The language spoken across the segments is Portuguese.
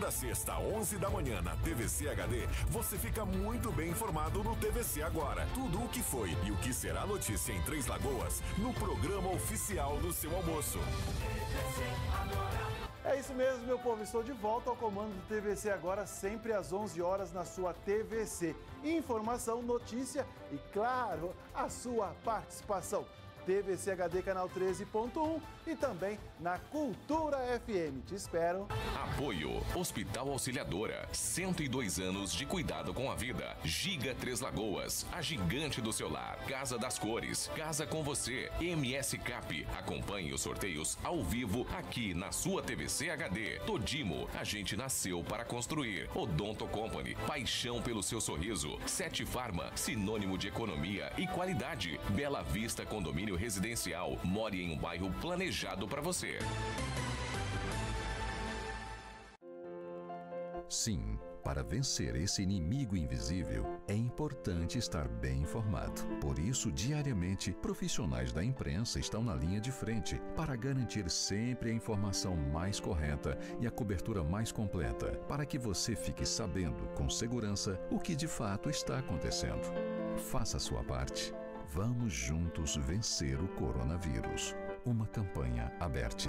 segunda a sexta, 11 da manhã na TVC HD, você fica muito bem informado no TVC Agora. Tudo o que foi e o que será notícia em Três Lagoas no programa oficial do seu almoço. É isso mesmo, meu povo. Estou de volta ao comando do TVC agora, sempre às 11 horas na sua TVC. Informação, notícia e, claro, a sua participação. TVCHD Canal 13.1 e também na Cultura FM. Te espero. Apoio Hospital Auxiliadora. 102 anos de cuidado com a vida. Giga Três Lagoas. A gigante do seu lar. Casa das Cores. Casa com você. MS Cap. Acompanhe os sorteios ao vivo aqui na sua TVC HD. Todimo. A gente nasceu para construir. Odonto Company. Paixão pelo seu sorriso. Sete Farma. Sinônimo de economia e qualidade. Bela Vista Condomínio condomínio residencial, more em um bairro planejado para você. Sim, para vencer esse inimigo invisível, é importante estar bem informado. Por isso, diariamente, profissionais da imprensa estão na linha de frente para garantir sempre a informação mais correta e a cobertura mais completa, para que você fique sabendo com segurança o que de fato está acontecendo. Faça a sua parte Vamos juntos vencer o coronavírus. Uma campanha aberta.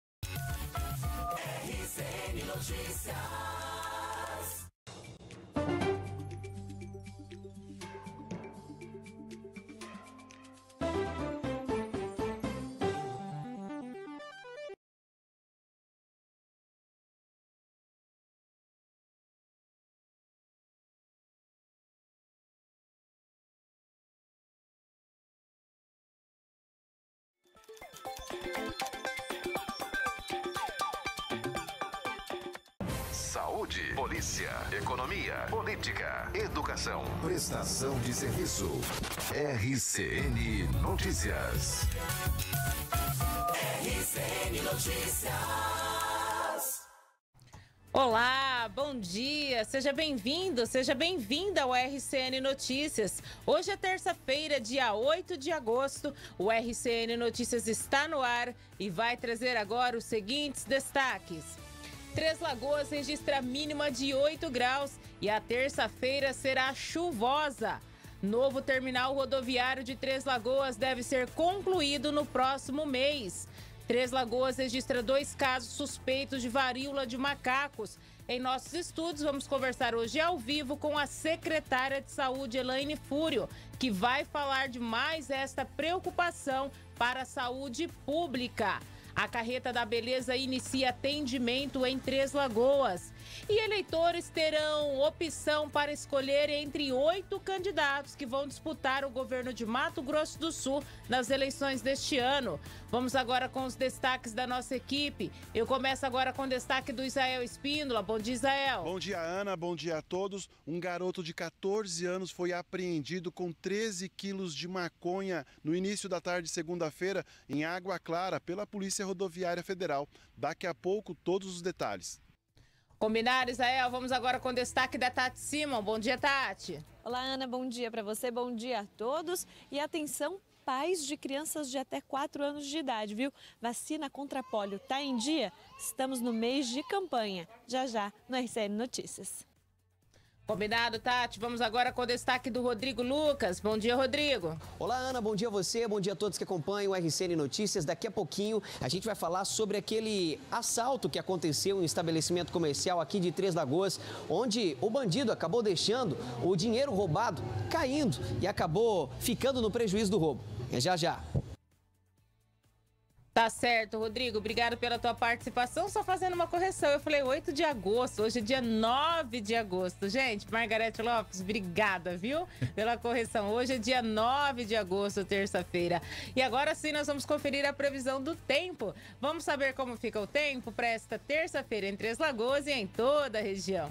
RCN Notícias. Saúde, polícia, economia, política, educação, prestação de serviço. RCN Notícias. RCN Notícias. Olá, bom dia, seja bem-vindo, seja bem-vinda ao RCN Notícias. Hoje é terça-feira, dia 8 de agosto. O RCN Notícias está no ar e vai trazer agora os seguintes destaques. Três Lagoas registra mínima de 8 graus e a terça-feira será chuvosa. Novo terminal rodoviário de Três Lagoas deve ser concluído no próximo mês. Três Lagoas registra dois casos suspeitos de varíola de macacos. Em nossos estudos, vamos conversar hoje ao vivo com a secretária de Saúde, Elaine Fúrio, que vai falar de mais esta preocupação para a saúde pública. A carreta da beleza inicia atendimento em Três Lagoas. E eleitores terão opção para escolher entre oito candidatos que vão disputar o governo de Mato Grosso do Sul nas eleições deste ano. Vamos agora com os destaques da nossa equipe. Eu começo agora com o destaque do Israel Espíndola. Bom dia, Israel. Bom dia, Ana. Bom dia a todos. Um garoto de 14 anos foi apreendido com 13 quilos de maconha no início da tarde de segunda-feira em Água Clara pela Polícia Rodoviária Federal. Daqui a pouco, todos os detalhes. Combinar, Israel? Vamos agora com o destaque da Tati Simon. Bom dia, Tati. Olá, Ana. Bom dia para você, bom dia a todos. E atenção, pais de crianças de até 4 anos de idade, viu? Vacina contra pólio tá em dia? Estamos no mês de campanha. Já já no RCN Notícias. Combinado, Tati. Vamos agora com o destaque do Rodrigo Lucas. Bom dia, Rodrigo. Olá, Ana. Bom dia a você. Bom dia a todos que acompanham o RCN Notícias. Daqui a pouquinho a gente vai falar sobre aquele assalto que aconteceu em um estabelecimento comercial aqui de Três Lagoas, onde o bandido acabou deixando o dinheiro roubado caindo e acabou ficando no prejuízo do roubo. É já já. Tá certo, Rodrigo. Obrigado pela tua participação. Só fazendo uma correção. Eu falei 8 de agosto, hoje é dia 9 de agosto. Gente, Margarete Lopes, obrigada, viu? Pela correção. Hoje é dia 9 de agosto, terça-feira. E agora sim nós vamos conferir a previsão do tempo. Vamos saber como fica o tempo para esta terça-feira em Três Lagoas e em toda a região.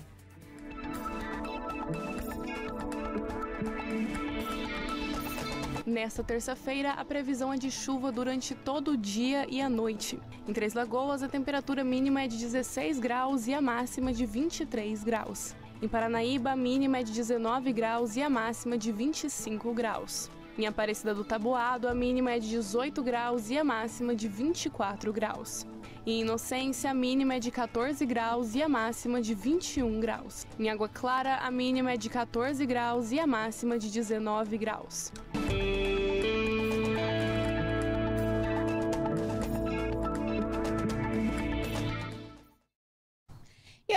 Nesta terça-feira, a previsão é de chuva durante todo o dia e a noite. Em Três Lagoas, a temperatura mínima é de 16 graus e a máxima de 23 graus. Em Paranaíba, a mínima é de 19 graus e a máxima de 25 graus. Em Aparecida do Taboado, a mínima é de 18 graus e a máxima de 24 graus. Em Inocência, a mínima é de 14 graus e a máxima de 21 graus. Em Água Clara, a mínima é de 14 graus e a máxima de 19 graus.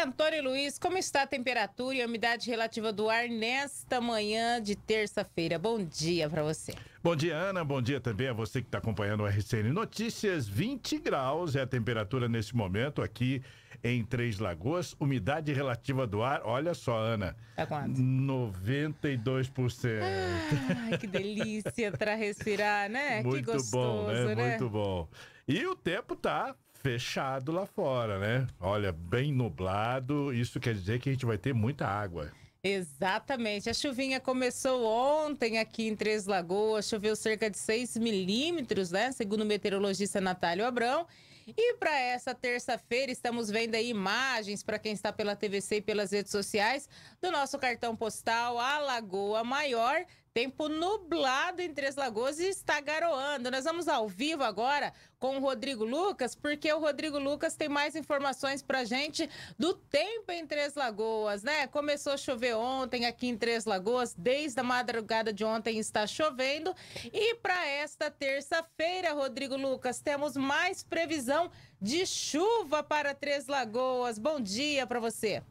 Antônio Luiz, como está a temperatura e a umidade relativa do ar nesta manhã de terça-feira? Bom dia para você. Bom dia, Ana. Bom dia também a você que está acompanhando o RCN Notícias. 20 graus é a temperatura nesse momento aqui em Três Lagoas. Umidade relativa do ar, olha só, Ana. É quanto? 92%. Ai, que delícia para respirar, né? Muito que gostoso, bom, né? né? Muito bom. E o tempo tá fechado lá fora, né? Olha, bem nublado, isso quer dizer que a gente vai ter muita água. Exatamente. A chuvinha começou ontem aqui em Três Lagoas, choveu cerca de 6 milímetros, né? Segundo o meteorologista Natálio Abrão. E para essa terça-feira, estamos vendo aí imagens para quem está pela TVC e pelas redes sociais do nosso cartão postal Alagoa Maior, Tempo nublado em Três Lagoas e está garoando. Nós vamos ao vivo agora com o Rodrigo Lucas, porque o Rodrigo Lucas tem mais informações para gente do tempo em Três Lagoas, né? Começou a chover ontem aqui em Três Lagoas, desde a madrugada de ontem está chovendo. E para esta terça-feira, Rodrigo Lucas, temos mais previsão de chuva para Três Lagoas. Bom dia para você.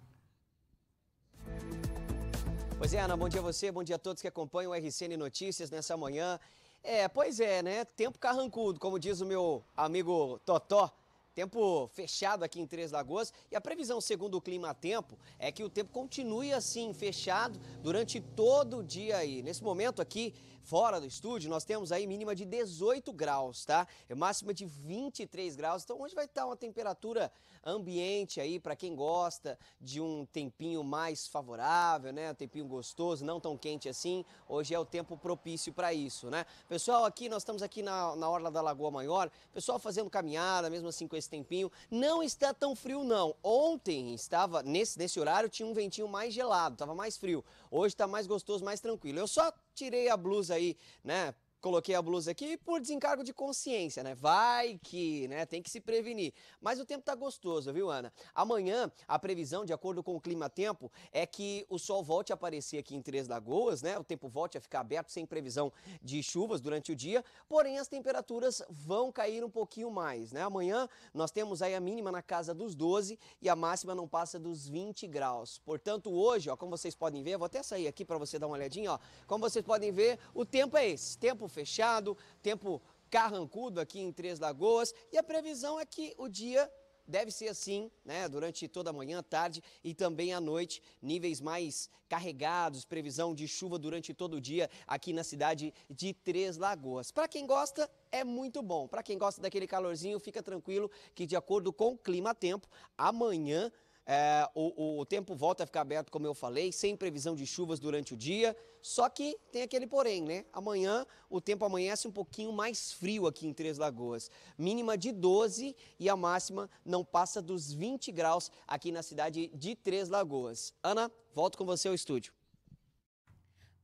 Pois é, Ana, bom dia a você, bom dia a todos que acompanham o RCN Notícias nessa manhã. É, pois é, né? Tempo carrancudo, como diz o meu amigo Totó. Tempo fechado aqui em Três Lagoas e a previsão, segundo o Clima Tempo, é que o tempo continue assim, fechado durante todo o dia aí. Nesse momento aqui, Fora do estúdio, nós temos aí mínima de 18 graus, tá? É máxima de 23 graus. Então hoje vai estar uma temperatura ambiente aí para quem gosta de um tempinho mais favorável, né? Um tempinho gostoso, não tão quente assim. Hoje é o tempo propício para isso, né? Pessoal, aqui nós estamos aqui na, na Orla da Lagoa Maior, pessoal fazendo caminhada, mesmo assim com esse tempinho. Não está tão frio, não. Ontem estava, nesse, nesse horário, tinha um ventinho mais gelado, estava mais frio. Hoje está mais gostoso, mais tranquilo. Eu só tirei a blusa aí, né? coloquei a blusa aqui por desencargo de consciência, né? Vai que, né? Tem que se prevenir. Mas o tempo tá gostoso, viu, Ana? Amanhã, a previsão, de acordo com o clima-tempo, é que o sol volte a aparecer aqui em Três Lagoas, né? O tempo volte a ficar aberto sem previsão de chuvas durante o dia, porém as temperaturas vão cair um pouquinho mais, né? Amanhã nós temos aí a mínima na casa dos 12 e a máxima não passa dos 20 graus. Portanto, hoje, ó, como vocês podem ver, vou até sair aqui para você dar uma olhadinha, ó. Como vocês podem ver, o tempo é esse. Tempo fechado, tempo carrancudo aqui em Três Lagoas. E a previsão é que o dia deve ser assim, né? Durante toda a manhã, tarde e também à noite, níveis mais carregados, previsão de chuva durante todo o dia aqui na cidade de Três Lagoas. Para quem gosta, é muito bom. Para quem gosta daquele calorzinho, fica tranquilo que de acordo com o clima-tempo, amanhã é, o, o, tempo volta a ficar aberto, como eu falei, sem previsão de chuvas durante o dia. Só que tem aquele porém, né? Amanhã o tempo amanhece um pouquinho mais frio aqui em Três Lagoas. Mínima de 12 e a máxima não passa dos 20 graus aqui na cidade de Três Lagoas. Ana, volto com você ao estúdio.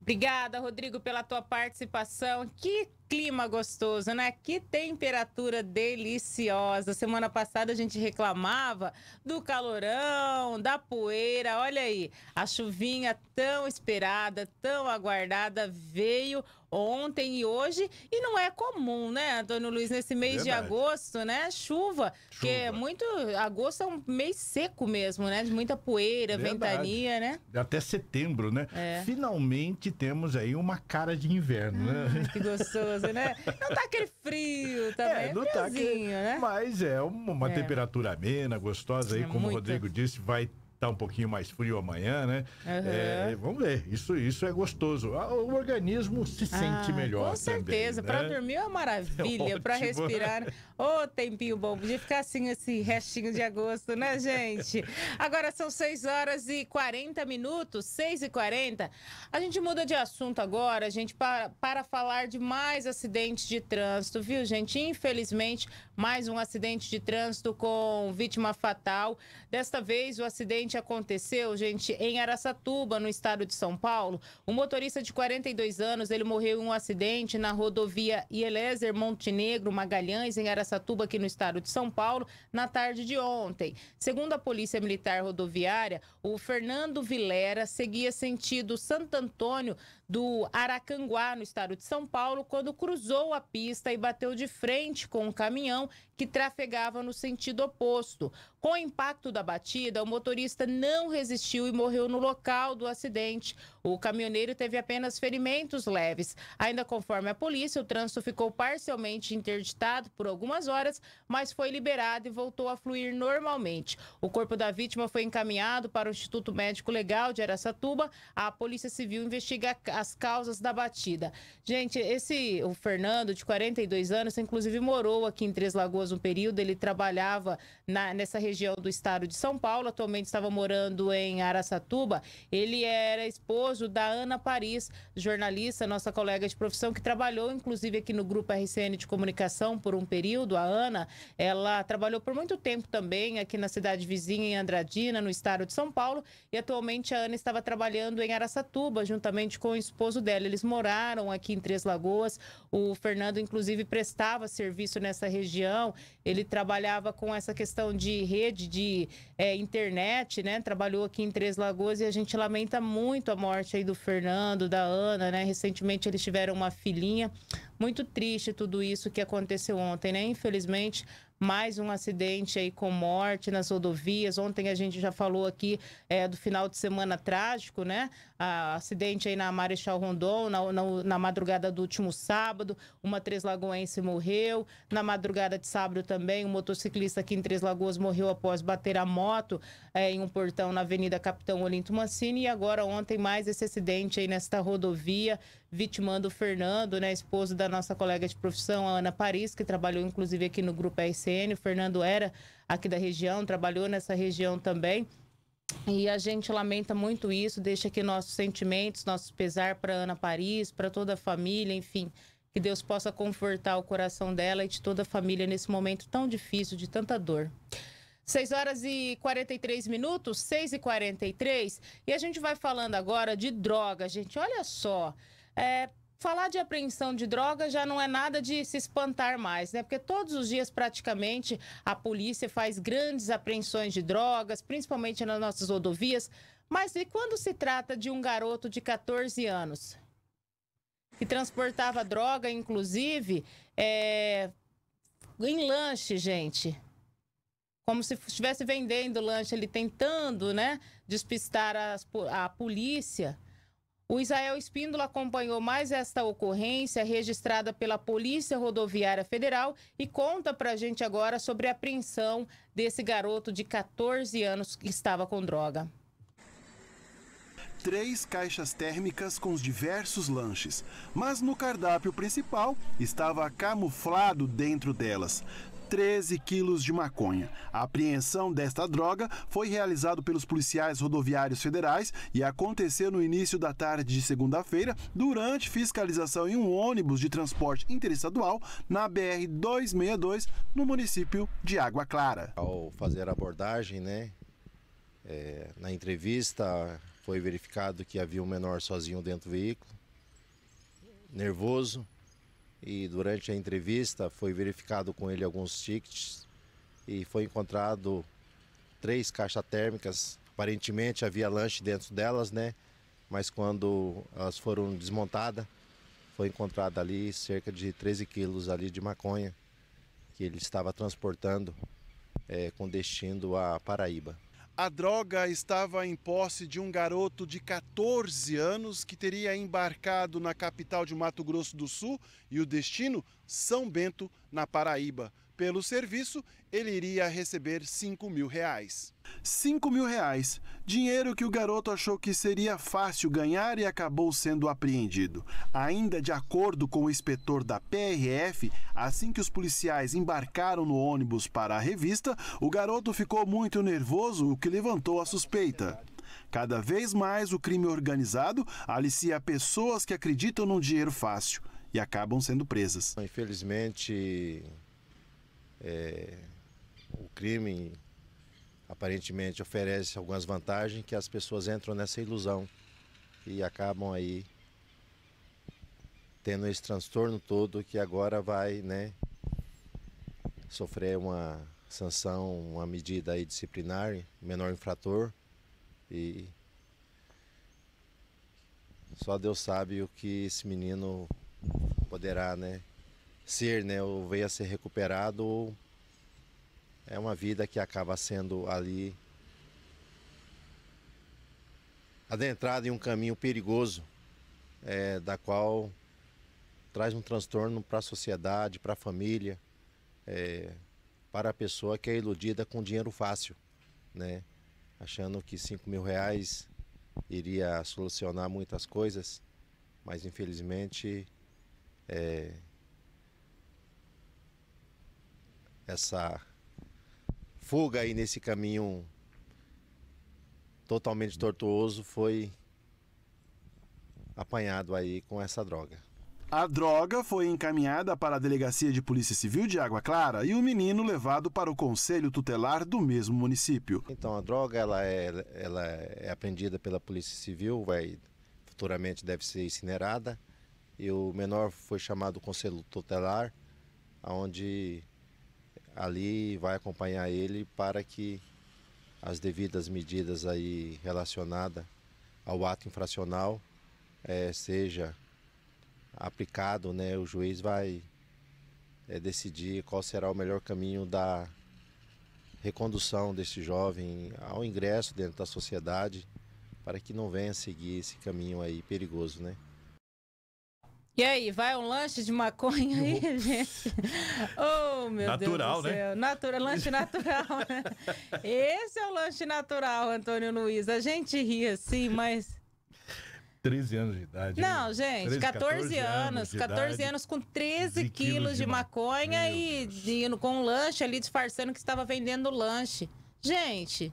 Obrigada, Rodrigo, pela tua participação. Que clima gostoso, né? Que temperatura deliciosa. Semana passada a gente reclamava do calorão, da poeira. Olha aí, a chuvinha tão esperada, tão aguardada veio ontem e hoje e não é comum, né, Antônio Luiz, nesse mês Verdade. de agosto, né? Chuva, é chuva. que muito agosto é um mês seco mesmo, né? De muita poeira, Verdade. ventania, né? Até setembro, né? É. Finalmente temos aí uma cara de inverno, né? hum, né? Que gostoso gostoso, né? Não tá aquele frio também, é, é não tá aquele, né? Mas é uma é. temperatura amena, gostosa aí, é como muito. o Rodrigo disse, vai tá um pouquinho mais frio amanhã, né? Uhum. É, vamos ver, isso, isso é gostoso. Ah, o organismo se sente ah, melhor. Com certeza, para né? dormir é uma maravilha, é para respirar. Né? Ô, oh, tempinho bom. Podia ficar assim, esse assim, restinho de agosto, né, gente? Agora são 6 horas e 40 minutos, 6 e 40. A gente muda de assunto agora, gente, para, para falar de mais acidentes de trânsito, viu, gente? Infelizmente, mais um acidente de trânsito com vítima fatal. Desta vez, o acidente aconteceu, gente, em Araçatuba, no estado de São Paulo. Um motorista de 42 anos, ele morreu em um acidente na rodovia Ielezer Montenegro, Magalhães, em Araçatuba Araçatuba, aqui no estado de São Paulo, na tarde de ontem. Segundo a Polícia Militar Rodoviária, o Fernando Vilera seguia sentido Santo Antônio do Aracanguá, no estado de São Paulo, quando cruzou a pista e bateu de frente com um caminhão que trafegava no sentido oposto. Com o impacto da batida, o motorista não resistiu e morreu no local do acidente. O caminhoneiro teve apenas ferimentos leves. Ainda conforme a polícia, o trânsito ficou parcialmente interditado por algumas horas, mas foi liberado e voltou a fluir normalmente. O corpo da vítima foi encaminhado para o Instituto Médico Legal de Araçatuba. A Polícia Civil investiga as causas da batida. Gente, esse o Fernando, de 42 anos, inclusive morou aqui em Três Lagoas um período, ele trabalhava na, nessa região do estado de São Paulo, atualmente estava morando em Araçatuba. Ele era esposo da Ana Paris, jornalista, nossa colega de profissão, que trabalhou inclusive aqui no grupo RCN de comunicação por um período. A Ana, ela trabalhou por muito tempo também aqui na cidade vizinha, em Andradina, no estado de São Paulo, e atualmente a Ana estava trabalhando em Araçatuba, juntamente com os esposo dela. Eles moraram aqui em Três Lagoas. O Fernando, inclusive, prestava serviço nessa região. Ele trabalhava com essa questão de rede, de é, internet, né? Trabalhou aqui em Três Lagoas e a gente lamenta muito a morte aí do Fernando, da Ana, né? Recentemente eles tiveram uma filhinha. Muito triste tudo isso que aconteceu ontem, né? Infelizmente, mais um acidente aí com morte nas rodovias. Ontem a gente já falou aqui é, do final de semana trágico, né? Ah, acidente aí na Marechal Rondon, na, na, na, madrugada do último sábado, uma Três Lagoense morreu. Na madrugada de sábado também, um motociclista aqui em Três Lagoas morreu após bater a moto é, em um portão na Avenida Capitão Olinto Mancini. E agora ontem mais esse acidente aí nesta rodovia vitimando o Fernando, né, esposo da nossa colega de profissão, a Ana Paris, que trabalhou inclusive aqui no grupo RCN. O Fernando era aqui da região, trabalhou nessa região também. E a gente lamenta muito isso, deixa aqui nossos sentimentos, nosso pesar para Ana Paris, para toda a família, enfim, que Deus possa confortar o coração dela e de toda a família nesse momento tão difícil, de tanta dor. 6 horas e 43 minutos, 6 e 43, e a gente vai falando agora de droga, gente. Olha só, é, falar de apreensão de drogas já não é nada de se espantar mais, né? Porque todos os dias, praticamente, a polícia faz grandes apreensões de drogas, principalmente nas nossas rodovias. Mas e quando se trata de um garoto de 14 anos? Que transportava droga, inclusive, é, em lanche, gente como se estivesse vendendo lanche, ele tentando, né, despistar a polícia. O Israel Espíndola acompanhou mais esta ocorrência registrada pela Polícia Rodoviária Federal e conta para a gente agora sobre a apreensão desse garoto de 14 anos que estava com droga. Três caixas térmicas com os diversos lanches, mas no cardápio principal estava camuflado dentro delas 13 quilos de maconha. A apreensão desta droga foi realizada pelos policiais rodoviários federais e aconteceu no início da tarde de segunda-feira, durante fiscalização em um ônibus de transporte interestadual na BR 262, no município de Água Clara. Ao fazer a abordagem, né, é, na entrevista foi verificado que havia um menor sozinho dentro do veículo, nervoso, e durante a entrevista foi verificado com ele alguns tickets e foi encontrado três caixas térmicas. Aparentemente havia lanche dentro delas, né? Mas quando elas foram desmontadas, foi encontrado ali cerca de 13 quilos ali de maconha que ele estava transportando é, com destino à Paraíba. A droga estava em posse de um garoto de 14 anos que teria embarcado na capital de Mato Grosso do Sul e o destino, São Bento, na Paraíba. Pelo serviço, ele iria receber 5 mil reais. 5 mil reais, dinheiro que o garoto achou que seria fácil ganhar e acabou sendo apreendido. Ainda de acordo com o inspetor da PRF, assim que os policiais embarcaram no ônibus para a revista, o garoto ficou muito nervoso, o que levantou a suspeita. Cada vez mais o crime organizado alicia pessoas que acreditam num dinheiro fácil e acabam sendo presas. Infelizmente, é, o crime aparentemente oferece algumas vantagens que as pessoas entram nessa ilusão e acabam aí tendo esse transtorno todo que agora vai, né, sofrer uma sanção, uma medida aí disciplinar, menor infrator e só Deus sabe o que esse menino poderá, né, ser, né, ou veio a ser recuperado, ou é uma vida que acaba sendo ali adentrada em um caminho perigoso, é, da qual traz um transtorno para a sociedade, para a família, é, para a pessoa que é iludida com dinheiro fácil, né? achando que 5 mil reais iria solucionar muitas coisas, mas infelizmente é, essa fuga aí nesse caminho totalmente tortuoso foi apanhado aí com essa droga. A droga foi encaminhada para a Delegacia de Polícia Civil de Água Clara e o menino levado para o Conselho Tutelar do mesmo município. Então, a droga ela é, ela é apreendida pela Polícia Civil, vai, futuramente deve ser incinerada. E o menor foi chamado Conselho Tutelar, onde ali vai acompanhar ele para que as devidas medidas aí relacionadas ao ato infracional é, seja aplicado, né? O juiz vai é, decidir qual será o melhor caminho da recondução desse jovem ao ingresso dentro da sociedade para que não venha seguir esse caminho aí perigoso, né? E aí, vai um lanche de maconha aí, gente? Oh, meu natural, Deus do né? céu. Né? Natural, lanche natural, né? Esse é o lanche natural, Antônio Luiz. A gente ri assim, mas... 13 anos de idade. Não, né? gente, 13, 14, 14 anos. 14 anos com 13 quilos de, de maconha e de, com um lanche ali disfarçando que estava vendendo lanche. Gente,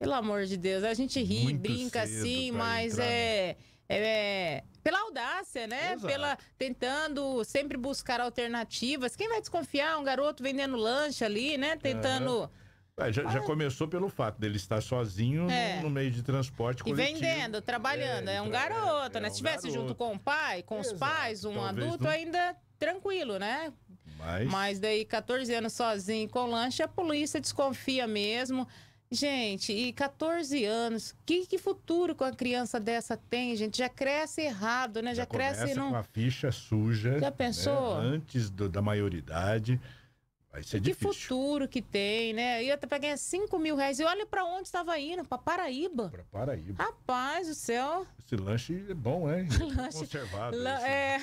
pelo amor de Deus, a gente ri, Muito brinca assim, mas é. É, é, pela audácia, né? Exato. Pela tentando sempre buscar alternativas. Quem vai desconfiar um garoto vendendo lanche ali, né? Tentando é. É, já, já, ah. começou pelo fato dele estar sozinho é. no, no, meio de transporte coletivo. E vendendo, trabalhando. É, é um então, é, garoto, é né? Um Se tivesse junto com o pai, com Exato. os pais, um Talvez adulto, não... ainda tranquilo, né? Mas... Mas daí, 14 anos sozinho com lanche, a polícia desconfia mesmo. Gente, e 14 anos, que, que futuro que uma criança dessa tem, gente? Já cresce errado, né? Já, já cresce não. com a ficha suja. Já né? pensou? Né? Antes do, da maioridade. Vai ser e difícil. Que futuro que tem, né? E até pra ganhar 5 mil reais. E olha para onde estava indo, para Paraíba. Para Paraíba. Rapaz do céu. Esse lanche é bom, hein? lanche... Conservado. É...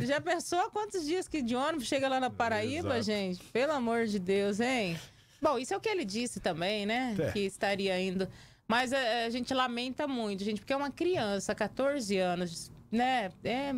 já pensou há quantos dias que de ônibus chega lá na Paraíba, Exato. gente? Pelo amor de Deus, hein? Bom, isso é o que ele disse também, né? É. Que estaria indo. Mas a, é, é, a, gente lamenta muito, gente, porque é uma criança, 14 anos, né? É,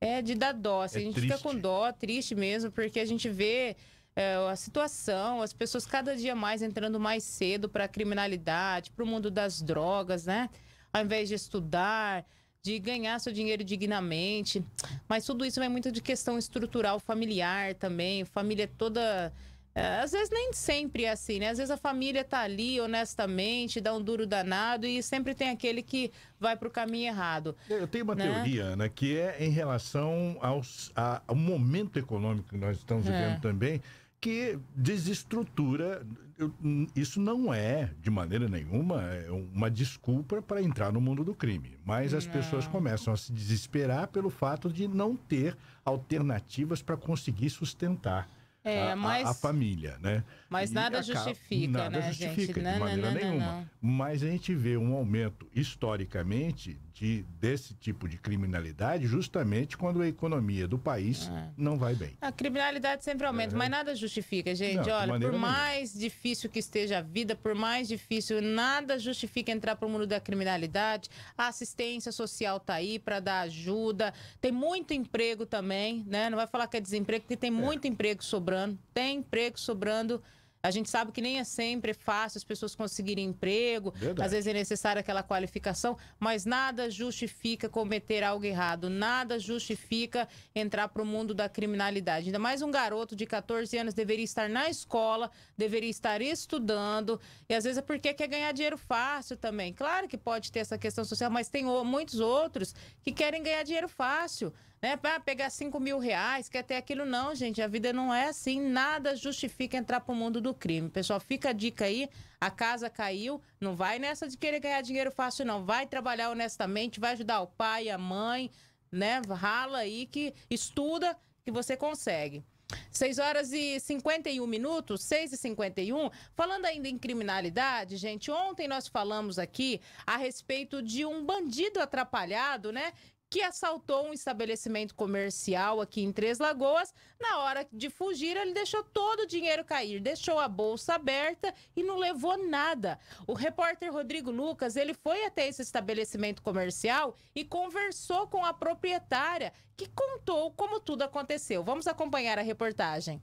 é de dar dó. Assim, é a gente triste. fica com dó, triste mesmo, porque a gente vê é, a situação, as pessoas cada dia mais entrando mais cedo para a criminalidade, para o mundo das drogas, né? Ao invés de estudar, de ganhar seu dinheiro dignamente. Mas tudo isso é muito de questão estrutural familiar também, família toda é, às vezes nem sempre é assim, né? Às vezes a família tá ali honestamente, dá um duro danado e sempre tem aquele que vai para o caminho errado. Eu tenho uma né? teoria, Ana, que é em relação aos, a, ao momento econômico que nós estamos é. vivendo é. também, que desestrutura. Eu, isso não é, de maneira nenhuma, é uma desculpa para entrar no mundo do crime. Mas as não. pessoas começam a se desesperar pelo fato de não ter alternativas para conseguir sustentar. É, a, mas... a, família, né? Mas e nada justifica, nada né, justifica gente? de não, maneira não, não, nenhuma. Mas a gente vê um aumento historicamente de, desse tipo de criminalidade justamente quando a economia do país é. não vai bem. A criminalidade sempre aumenta, é. mas nada justifica, gente. Olha, por nenhuma. mais difícil que esteja a vida, por mais difícil, nada justifica entrar para o mundo da criminalidade. A assistência social está aí para dar ajuda. Tem muito emprego também, né? Não vai falar que é desemprego, porque tem é. muito emprego sobrando sobrando, tem emprego sobrando. A gente sabe que nem é sempre fácil as pessoas conseguirem emprego, Verdade. às vezes é necessária aquela qualificação, mas nada justifica cometer algo errado, nada justifica entrar para o mundo da criminalidade. Ainda mais um garoto de 14 anos deveria estar na escola, deveria estar estudando, e às vezes é porque quer ganhar dinheiro fácil também. Claro que pode ter essa questão social, mas tem muitos outros que querem ganhar dinheiro fácil né? Para pegar 5 mil reais, quer ter aquilo. Não, gente, a vida não é assim. Nada justifica entrar para o mundo do crime. Pessoal, fica a dica aí. A casa caiu, não vai nessa de querer ganhar dinheiro fácil, não. Vai trabalhar honestamente, vai ajudar o pai, a mãe, né? Rala aí que estuda que você consegue. 6 horas e 51 minutos, 6 e 51. Falando ainda em criminalidade, gente, ontem nós falamos aqui a respeito de um bandido atrapalhado, né? que assaltou um estabelecimento comercial aqui em Três Lagoas. Na hora de fugir, ele deixou todo o dinheiro cair, deixou a bolsa aberta e não levou nada. O repórter Rodrigo Lucas, ele foi até esse estabelecimento comercial e conversou com a proprietária, que contou como tudo aconteceu. Vamos acompanhar a reportagem.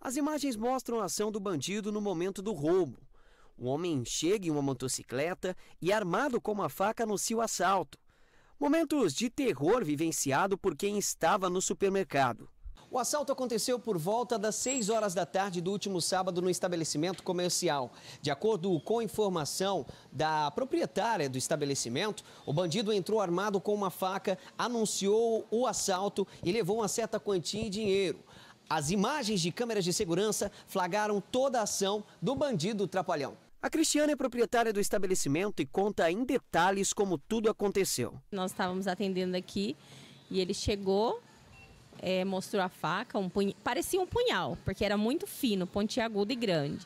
As imagens mostram a ação do bandido no momento do roubo. O homem chega em uma motocicleta e, armado com uma faca, anuncia o assalto. Momentos de terror vivenciado por quem estava no supermercado. O assalto aconteceu por volta das 6 horas da tarde do último sábado no estabelecimento comercial. De acordo com informação da proprietária do estabelecimento, o bandido entrou armado com uma faca, anunciou o assalto e levou uma certa quantia em dinheiro. As imagens de câmeras de segurança flagraram toda a ação do bandido trapalhão. A Cristiana é proprietária do estabelecimento e conta em detalhes como tudo aconteceu. Nós estávamos atendendo aqui e ele chegou, é, mostrou a faca, um parecia um punhal, porque era muito fino, pontiagudo e grande.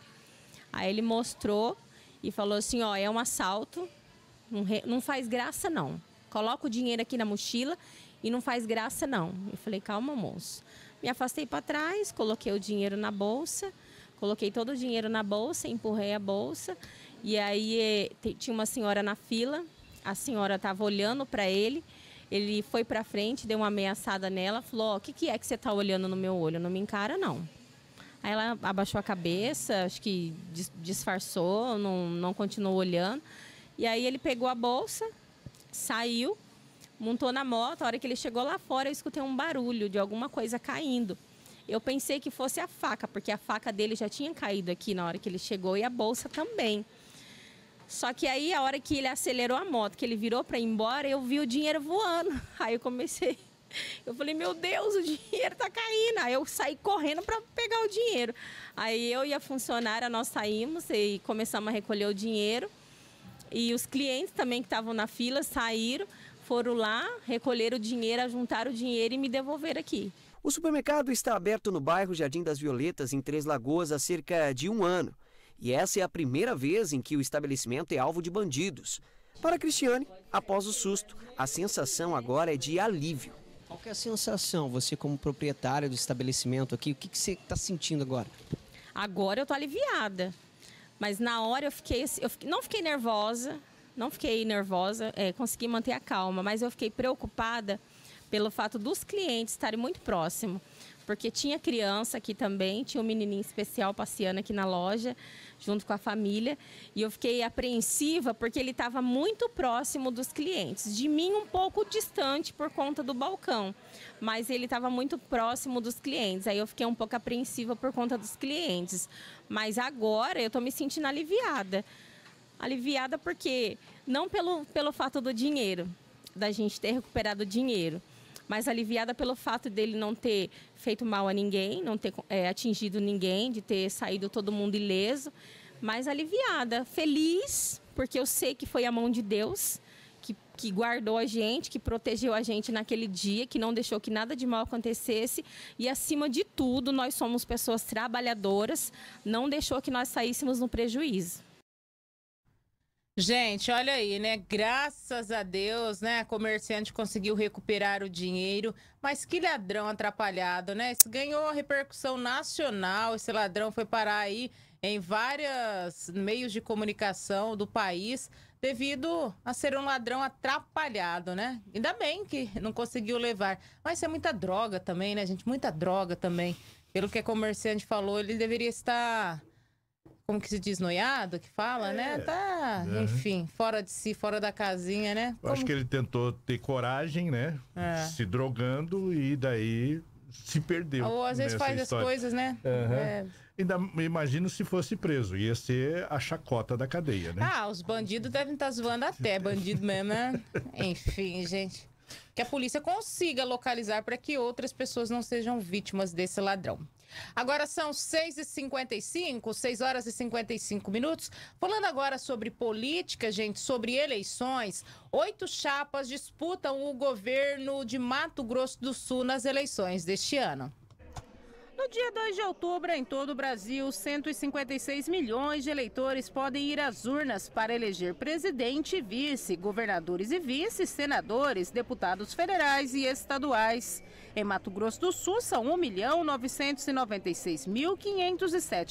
Aí ele mostrou e falou assim: ó, é um assalto, não, re... não faz graça não. Coloca o dinheiro aqui na mochila e não faz graça não. Eu falei: calma, moço. Me afastei para trás, coloquei o dinheiro na bolsa Coloquei todo o dinheiro na bolsa, empurrei a bolsa. E aí eh, tinha uma senhora na fila, a senhora estava olhando para ele. Ele foi para frente, deu uma ameaçada nela, falou: "O oh, que, que é que você está olhando no meu olho? Não me encara não". Aí ela abaixou a cabeça, acho que disfarçou, não, não continuou olhando. E aí ele pegou a bolsa, saiu, montou na moto. A hora que ele chegou lá fora, eu escutei um barulho de alguma coisa caindo. Eu pensei que fosse a faca, porque a faca dele já tinha caído aqui na hora que ele chegou e a bolsa também. Só que aí, a hora que ele acelerou a moto, que ele virou para ir embora, eu vi o dinheiro voando. Aí eu comecei. Eu falei, meu Deus, o dinheiro tá caindo. Aí eu saí correndo para pegar o dinheiro. Aí eu e a funcionária, nós saímos e começamos a recolher o dinheiro. E os clientes também que estavam na fila saíram, foram lá, recolheram o dinheiro, juntaram o dinheiro e me devolveram aqui. O supermercado está aberto no bairro Jardim das Violetas, em Três Lagoas, há cerca de um ano. E essa é a primeira vez em que o estabelecimento é alvo de bandidos. Para Cristiane, após o susto, a sensação agora é de alívio. Qual é a sensação, você como proprietária do estabelecimento aqui, o que, que você está sentindo agora? Agora eu estou aliviada, mas na hora eu fiquei, assim, eu fiquei, não fiquei nervosa, não fiquei nervosa, é, consegui manter a calma, mas eu fiquei preocupada pelo fato dos clientes estarem muito próximos. Porque tinha criança aqui também, tinha um menininho especial passeando aqui na loja, junto com a família. E eu fiquei apreensiva porque ele estava muito próximo dos clientes. De mim, um pouco distante por conta do balcão. Mas ele estava muito próximo dos clientes. Aí eu fiquei um pouco apreensiva por conta dos clientes. Mas agora eu estou me sentindo aliviada. Aliviada porque, não pelo, pelo fato do dinheiro, da gente ter recuperado o dinheiro mas aliviada pelo fato dele não ter feito mal a ninguém, não ter é, atingido ninguém, de ter saído todo mundo ileso, mas aliviada, feliz, porque eu sei que foi a mão de Deus que, que guardou a gente, que protegeu a gente naquele dia, que não deixou que nada de mal acontecesse. E acima de tudo, nós somos pessoas trabalhadoras, não deixou que nós saíssemos no prejuízo. Gente, olha aí, né? Graças a Deus, né? A comerciante conseguiu recuperar o dinheiro, mas que ladrão atrapalhado, né? Isso ganhou repercussão nacional. Esse ladrão foi parar aí em vários meios de comunicação do país devido a ser um ladrão atrapalhado, né? Ainda bem que não conseguiu levar. Mas é muita droga também, né, gente? Muita droga também. Pelo que a comerciante falou, ele deveria estar como que se diz, noiado, que fala, né? é, né? Tá, é. enfim, fora de si, fora da casinha, né? Como... Acho que ele tentou ter coragem, né? É. Se drogando e daí se perdeu. Ou às vezes faz história. as coisas, né? Uhum. Ainda imagino se fosse preso, ia ser a chacota da cadeia, né? Ah, os bandidos devem estar tá zoando até, bandido mesmo, né? enfim, gente. Que a polícia consiga localizar para que outras pessoas não sejam vítimas desse ladrão. Agora são 6h55, 6 horas e 55 minutos. Falando agora sobre política, gente, sobre eleições. Oito chapas disputam o governo de Mato Grosso do Sul nas eleições deste ano. No dia 2 de outubro, em todo o Brasil, 156 milhões de eleitores podem ir às urnas para eleger presidente e vice, governadores e vice, senadores, deputados federais e estaduais. Em Mato Grosso do Sul, são 1 milhão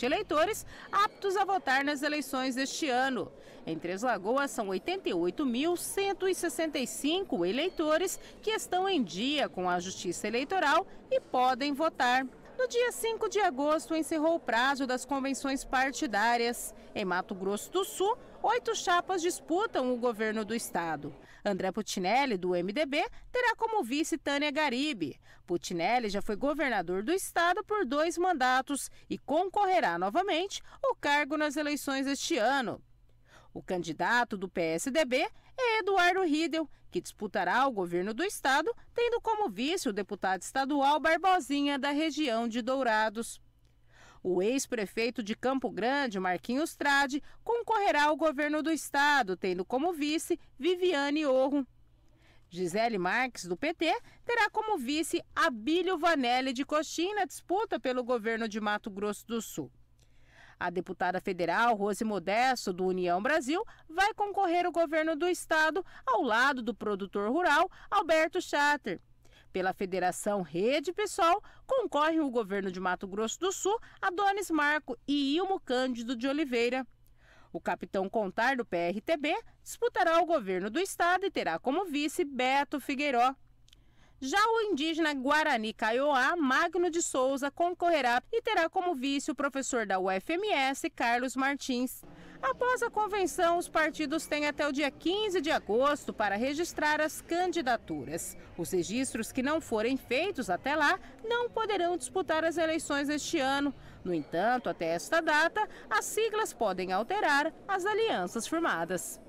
eleitores aptos a votar nas eleições deste ano. Em Três Lagoas, são 88.165 eleitores que estão em dia com a Justiça Eleitoral e podem votar. No dia 5 de agosto, encerrou o prazo das convenções partidárias. Em Mato Grosso do Sul, oito chapas disputam o governo do estado. André Putinelli, do MDB, terá como vice Tânia Garibe. Putinelli já foi governador do estado por dois mandatos e concorrerá novamente ao cargo nas eleições deste ano. O candidato do PSDB é Eduardo Riedel, que disputará o governo do estado, tendo como vice o deputado estadual Barbosinha, da região de Dourados. O ex-prefeito de Campo Grande, Marquinhos Trade, concorrerá ao governo do estado, tendo como vice Viviane Orro. Gisele Marques, do PT, terá como vice Abílio Vanelli de Coxim na disputa pelo governo de Mato Grosso do Sul. A deputada federal Rose Modesto, do União Brasil, vai concorrer ao governo do estado ao lado do produtor rural Alberto Chatter. Pela Federação Rede Pessoal, concorrem o governo de Mato Grosso do Sul, Adonis Marco e Ilmo Cândido de Oliveira. O capitão Contar, do PRTB, disputará o governo do estado e terá como vice Beto Figueiró. Já o indígena Guarani Caioá, Magno de Souza, concorrerá e terá como vice o professor da UFMS, Carlos Martins. Após a convenção, os partidos têm até o dia 15 de agosto para registrar as candidaturas. Os registros que não forem feitos até lá não poderão disputar as eleições este ano. No entanto, até esta data, as siglas podem alterar as alianças firmadas.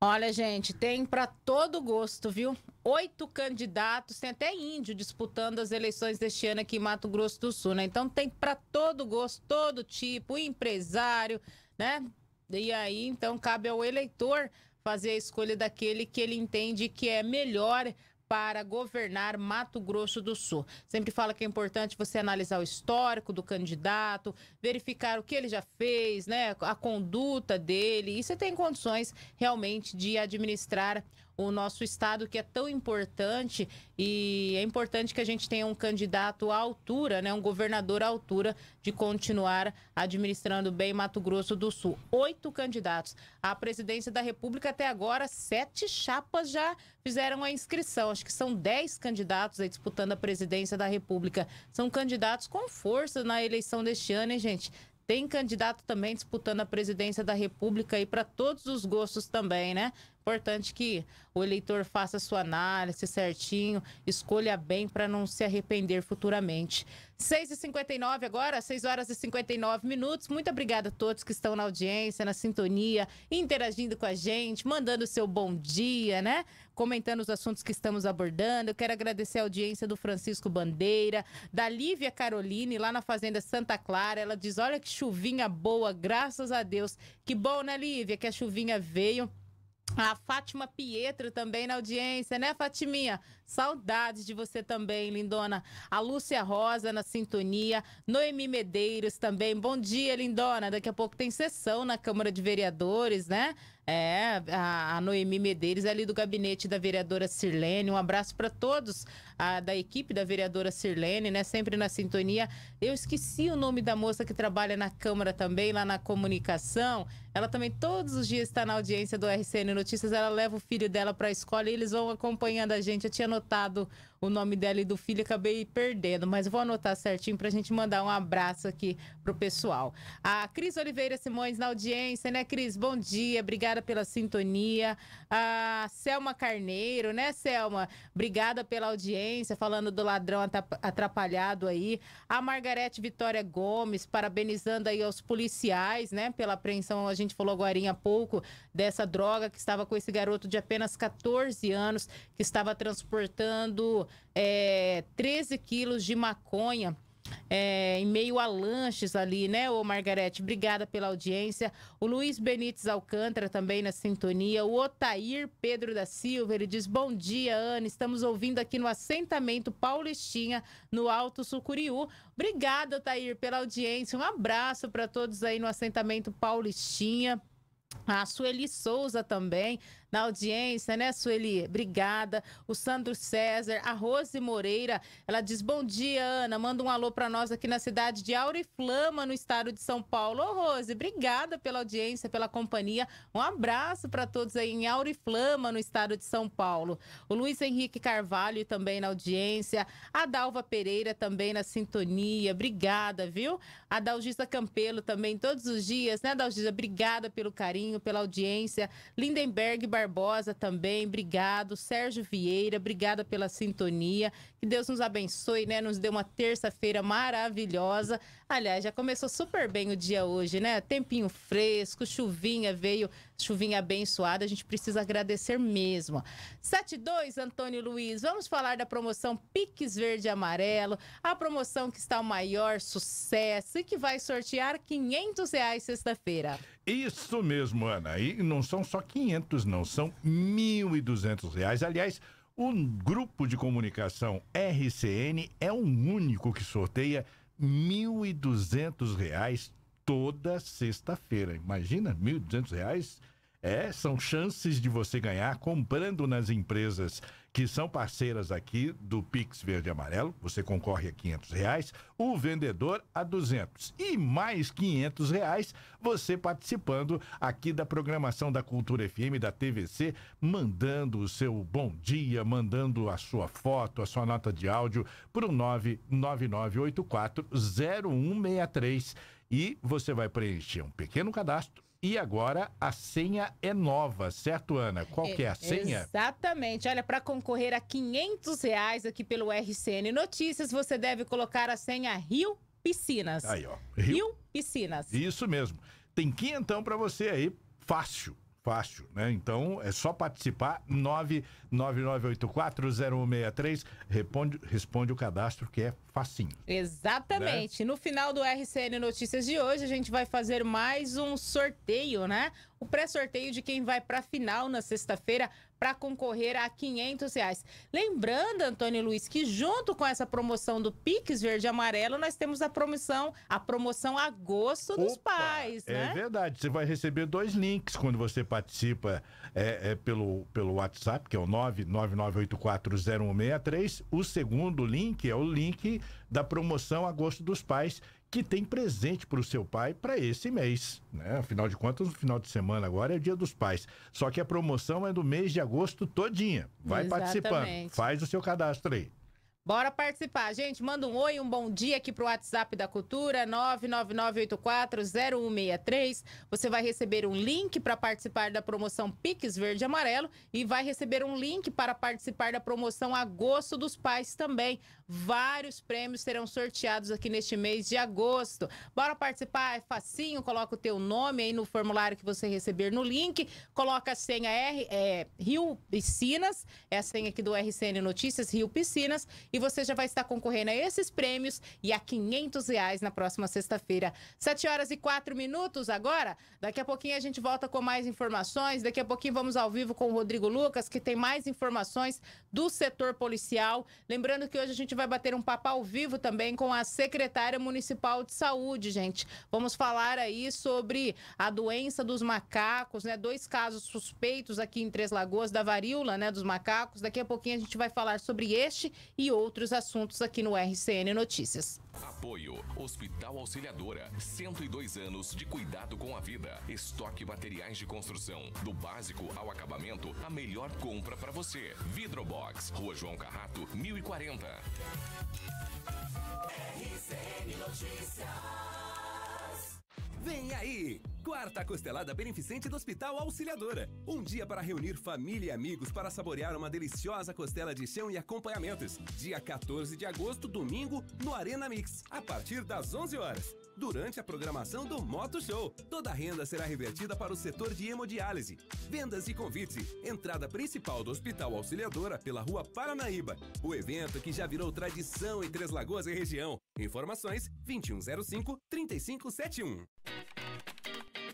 Olha, gente, tem para todo gosto, viu? oito candidatos, tem até índio disputando as eleições deste ano aqui em Mato Grosso do Sul, né? Então tem para todo gosto, todo tipo, empresário, né? E aí, então, cabe ao eleitor fazer a escolha daquele que ele entende que é melhor para governar Mato Grosso do Sul. Sempre fala que é importante você analisar o histórico do candidato, verificar o que ele já fez, né, a conduta dele, e você tem condições realmente de administrar o nosso estado que é tão importante e é importante que a gente tenha um candidato à altura, né, um governador à altura de continuar administrando bem Mato Grosso do Sul. Oito candidatos à presidência da República até agora, sete chapas já fizeram a inscrição. Acho que são dez candidatos aí disputando a presidência da República. São candidatos com força na eleição deste ano, hein, gente? Tem candidato também disputando a presidência da República aí para todos os gostos também, né? Importante que o eleitor faça sua análise certinho, escolha bem para não se arrepender futuramente. 6h59 agora, 6 horas e 59 minutos. Muito obrigada a todos que estão na audiência, na sintonia, interagindo com a gente, mandando o seu bom dia, né? Comentando os assuntos que estamos abordando. Eu quero agradecer a audiência do Francisco Bandeira, da Lívia Caroline, lá na Fazenda Santa Clara. Ela diz: Olha que chuvinha boa, graças a Deus. Que bom, né, Lívia, que a chuvinha veio a Fátima Pietro também na audiência, né, Fatiminha? Saudades de você também, lindona. A Lúcia Rosa na sintonia. Noemi Medeiros também. Bom dia, lindona. Daqui a pouco tem sessão na Câmara de Vereadores, né? É, a, Noemi Medeiros, é ali do gabinete da vereadora Sirlene. Um abraço para todos a, da equipe da vereadora Sirlene, né? Sempre na sintonia. Eu esqueci o nome da moça que trabalha na Câmara também, lá na comunicação. Ela também todos os dias está na audiência do RCN Notícias. Ela leva o filho dela para a escola e eles vão acompanhando a gente. Eu tinha anotado o nome dela e do filho, acabei perdendo, mas vou anotar certinho para a gente mandar um abraço aqui pro pessoal. A Cris Oliveira Simões na audiência, né, Cris? Bom dia, obrigada pela sintonia. A Selma Carneiro, né, Selma? Obrigada pela audiência audiência, falando do ladrão atrapalhado aí. A Margarete Vitória Gomes, parabenizando aí aos policiais, né, pela apreensão, a gente falou agora há pouco, dessa droga que estava com esse garoto de apenas 14 anos, que estava transportando é, eh, 13 quilos de maconha é, em meio a lanches ali, né, ô Margarete? Obrigada pela audiência. O Luiz Benites Alcântara também na sintonia. O Otair Pedro da Silva, ele diz: Bom dia, Ana. Estamos ouvindo aqui no assentamento Paulistinha, no Alto Sucuriú. Obrigada, Otair, pela audiência. Um abraço para todos aí no assentamento Paulistinha. A Sueli Souza também na audiência, né, Sueli? Obrigada. O Sandro César, a Rose Moreira, ela diz: Bom dia, Ana. Manda um alô para nós aqui na cidade de Auriflama, no estado de São Paulo. Ô, Rose, obrigada pela audiência, pela companhia. Um abraço para todos aí em Auriflama, no estado de São Paulo. O Luiz Henrique Carvalho também na audiência. A Dalva Pereira também na sintonia. Obrigada, viu? A Dalgisa Campelo também todos os dias, né, Dalgisa? Obrigada pelo carinho, pela audiência. Lindenberg Barbosa. Barbosa também, obrigado. Sérgio Vieira, obrigada pela sintonia. Que Deus nos abençoe, né? Nos dê uma terça-feira maravilhosa. Aliás, já começou super bem o dia hoje, né? Tempinho fresco, chuvinha veio, chuvinha abençoada, a gente precisa agradecer mesmo. 72, Antônio Luiz, vamos falar da promoção Piques Verde e Amarelo, a promoção que está o maior sucesso e que vai sortear 500 reais sexta-feira. Isso mesmo, Ana, e não são só 500 não, são 1.200 reais, aliás... O grupo de comunicação RCN é o único que sorteia 1.200 reais toda sexta-feira. Imagina, 1.200 reais? É, são chances de você ganhar comprando nas empresas que são parceiras aqui do Pix Verde Amarelo. Você concorre a 500 reais, o vendedor a 200 e mais 500 reais você participando aqui da programação da Cultura FM da TVC, mandando o seu bom dia, mandando a sua foto, a sua nota de áudio para o 0163. e você vai preencher um pequeno cadastro e agora a senha é nova, certo, Ana? Qual é, que é a senha? Exatamente. Olha, para concorrer a 500 reais aqui pelo RCN Notícias, você deve colocar a senha Rio Piscinas. Aí, ó. Rio, Rio Piscinas. Isso mesmo. Tem quinhentão então para você aí, fácil. Fácil, né? Então é só participar 999840163, responde, responde o cadastro que é facinho. Exatamente. Né? No final do RCN Notícias de hoje, a gente vai fazer mais um sorteio, né? O pré-sorteio de quem vai para a final na sexta-feira para concorrer a 500 reais. Lembrando, Antônio Luiz, que junto com essa promoção do Pix Verde e Amarelo, nós temos a promoção, a promoção Agosto dos Opa, Pais, é né? É verdade. Você vai receber dois links quando você participa é, é pelo, pelo WhatsApp, que é o 999840163. O segundo link é o link da promoção Agosto dos Pais, que tem presente para o seu pai para esse mês. Né? Afinal de contas, no final de semana agora é o Dia dos Pais. Só que a promoção é do mês de agosto todinha. Vai Exatamente. participando. Faz o seu cadastro aí. Bora participar. Gente, manda um oi, um bom dia aqui pro WhatsApp da Cultura, 999840163. Você vai receber um link para participar da promoção Pix Verde e Amarelo e vai receber um link para participar da promoção Agosto dos Pais também. Vários prêmios serão sorteados aqui neste mês de agosto. Bora participar, é facinho, coloca o teu nome aí no formulário que você receber no link, coloca a senha R, é, Rio Piscinas, é a senha aqui do RCN Notícias, Rio Piscinas, e você já vai estar concorrendo a esses prêmios e a 500 reais na próxima sexta-feira. 7 horas e 4 minutos agora. Daqui a pouquinho a gente volta com mais informações. Daqui a pouquinho vamos ao vivo com o Rodrigo Lucas, que tem mais informações do setor policial. Lembrando que hoje a gente vai bater um papo ao vivo também com a secretária municipal de saúde, gente. Vamos falar aí sobre a doença dos macacos, né? Dois casos suspeitos aqui em Três Lagoas da varíola, né, dos macacos. Daqui a pouquinho a gente vai falar sobre este e outro outros assuntos aqui no RCN Notícias. Apoio Hospital Auxiliadora, 102 anos de cuidado com a vida. Estoque materiais de construção, do básico ao acabamento, a melhor compra para você. Vidrobox, Rua João Carrato, 1040. RCN Notícias. Vem aí! Quarta costelada beneficente do Hospital Auxiliadora. Um dia para reunir família e amigos para saborear uma deliciosa costela de chão e acompanhamentos. Dia 14 de agosto, domingo, no Arena Mix, a partir das 11 horas durante a programação do Moto Show. Toda a renda será revertida para o setor de hemodiálise. Vendas e convite. Entrada principal do Hospital Auxiliadora pela Rua Paranaíba. O evento que já virou tradição em Três Lagoas e região. Informações 2105 3571.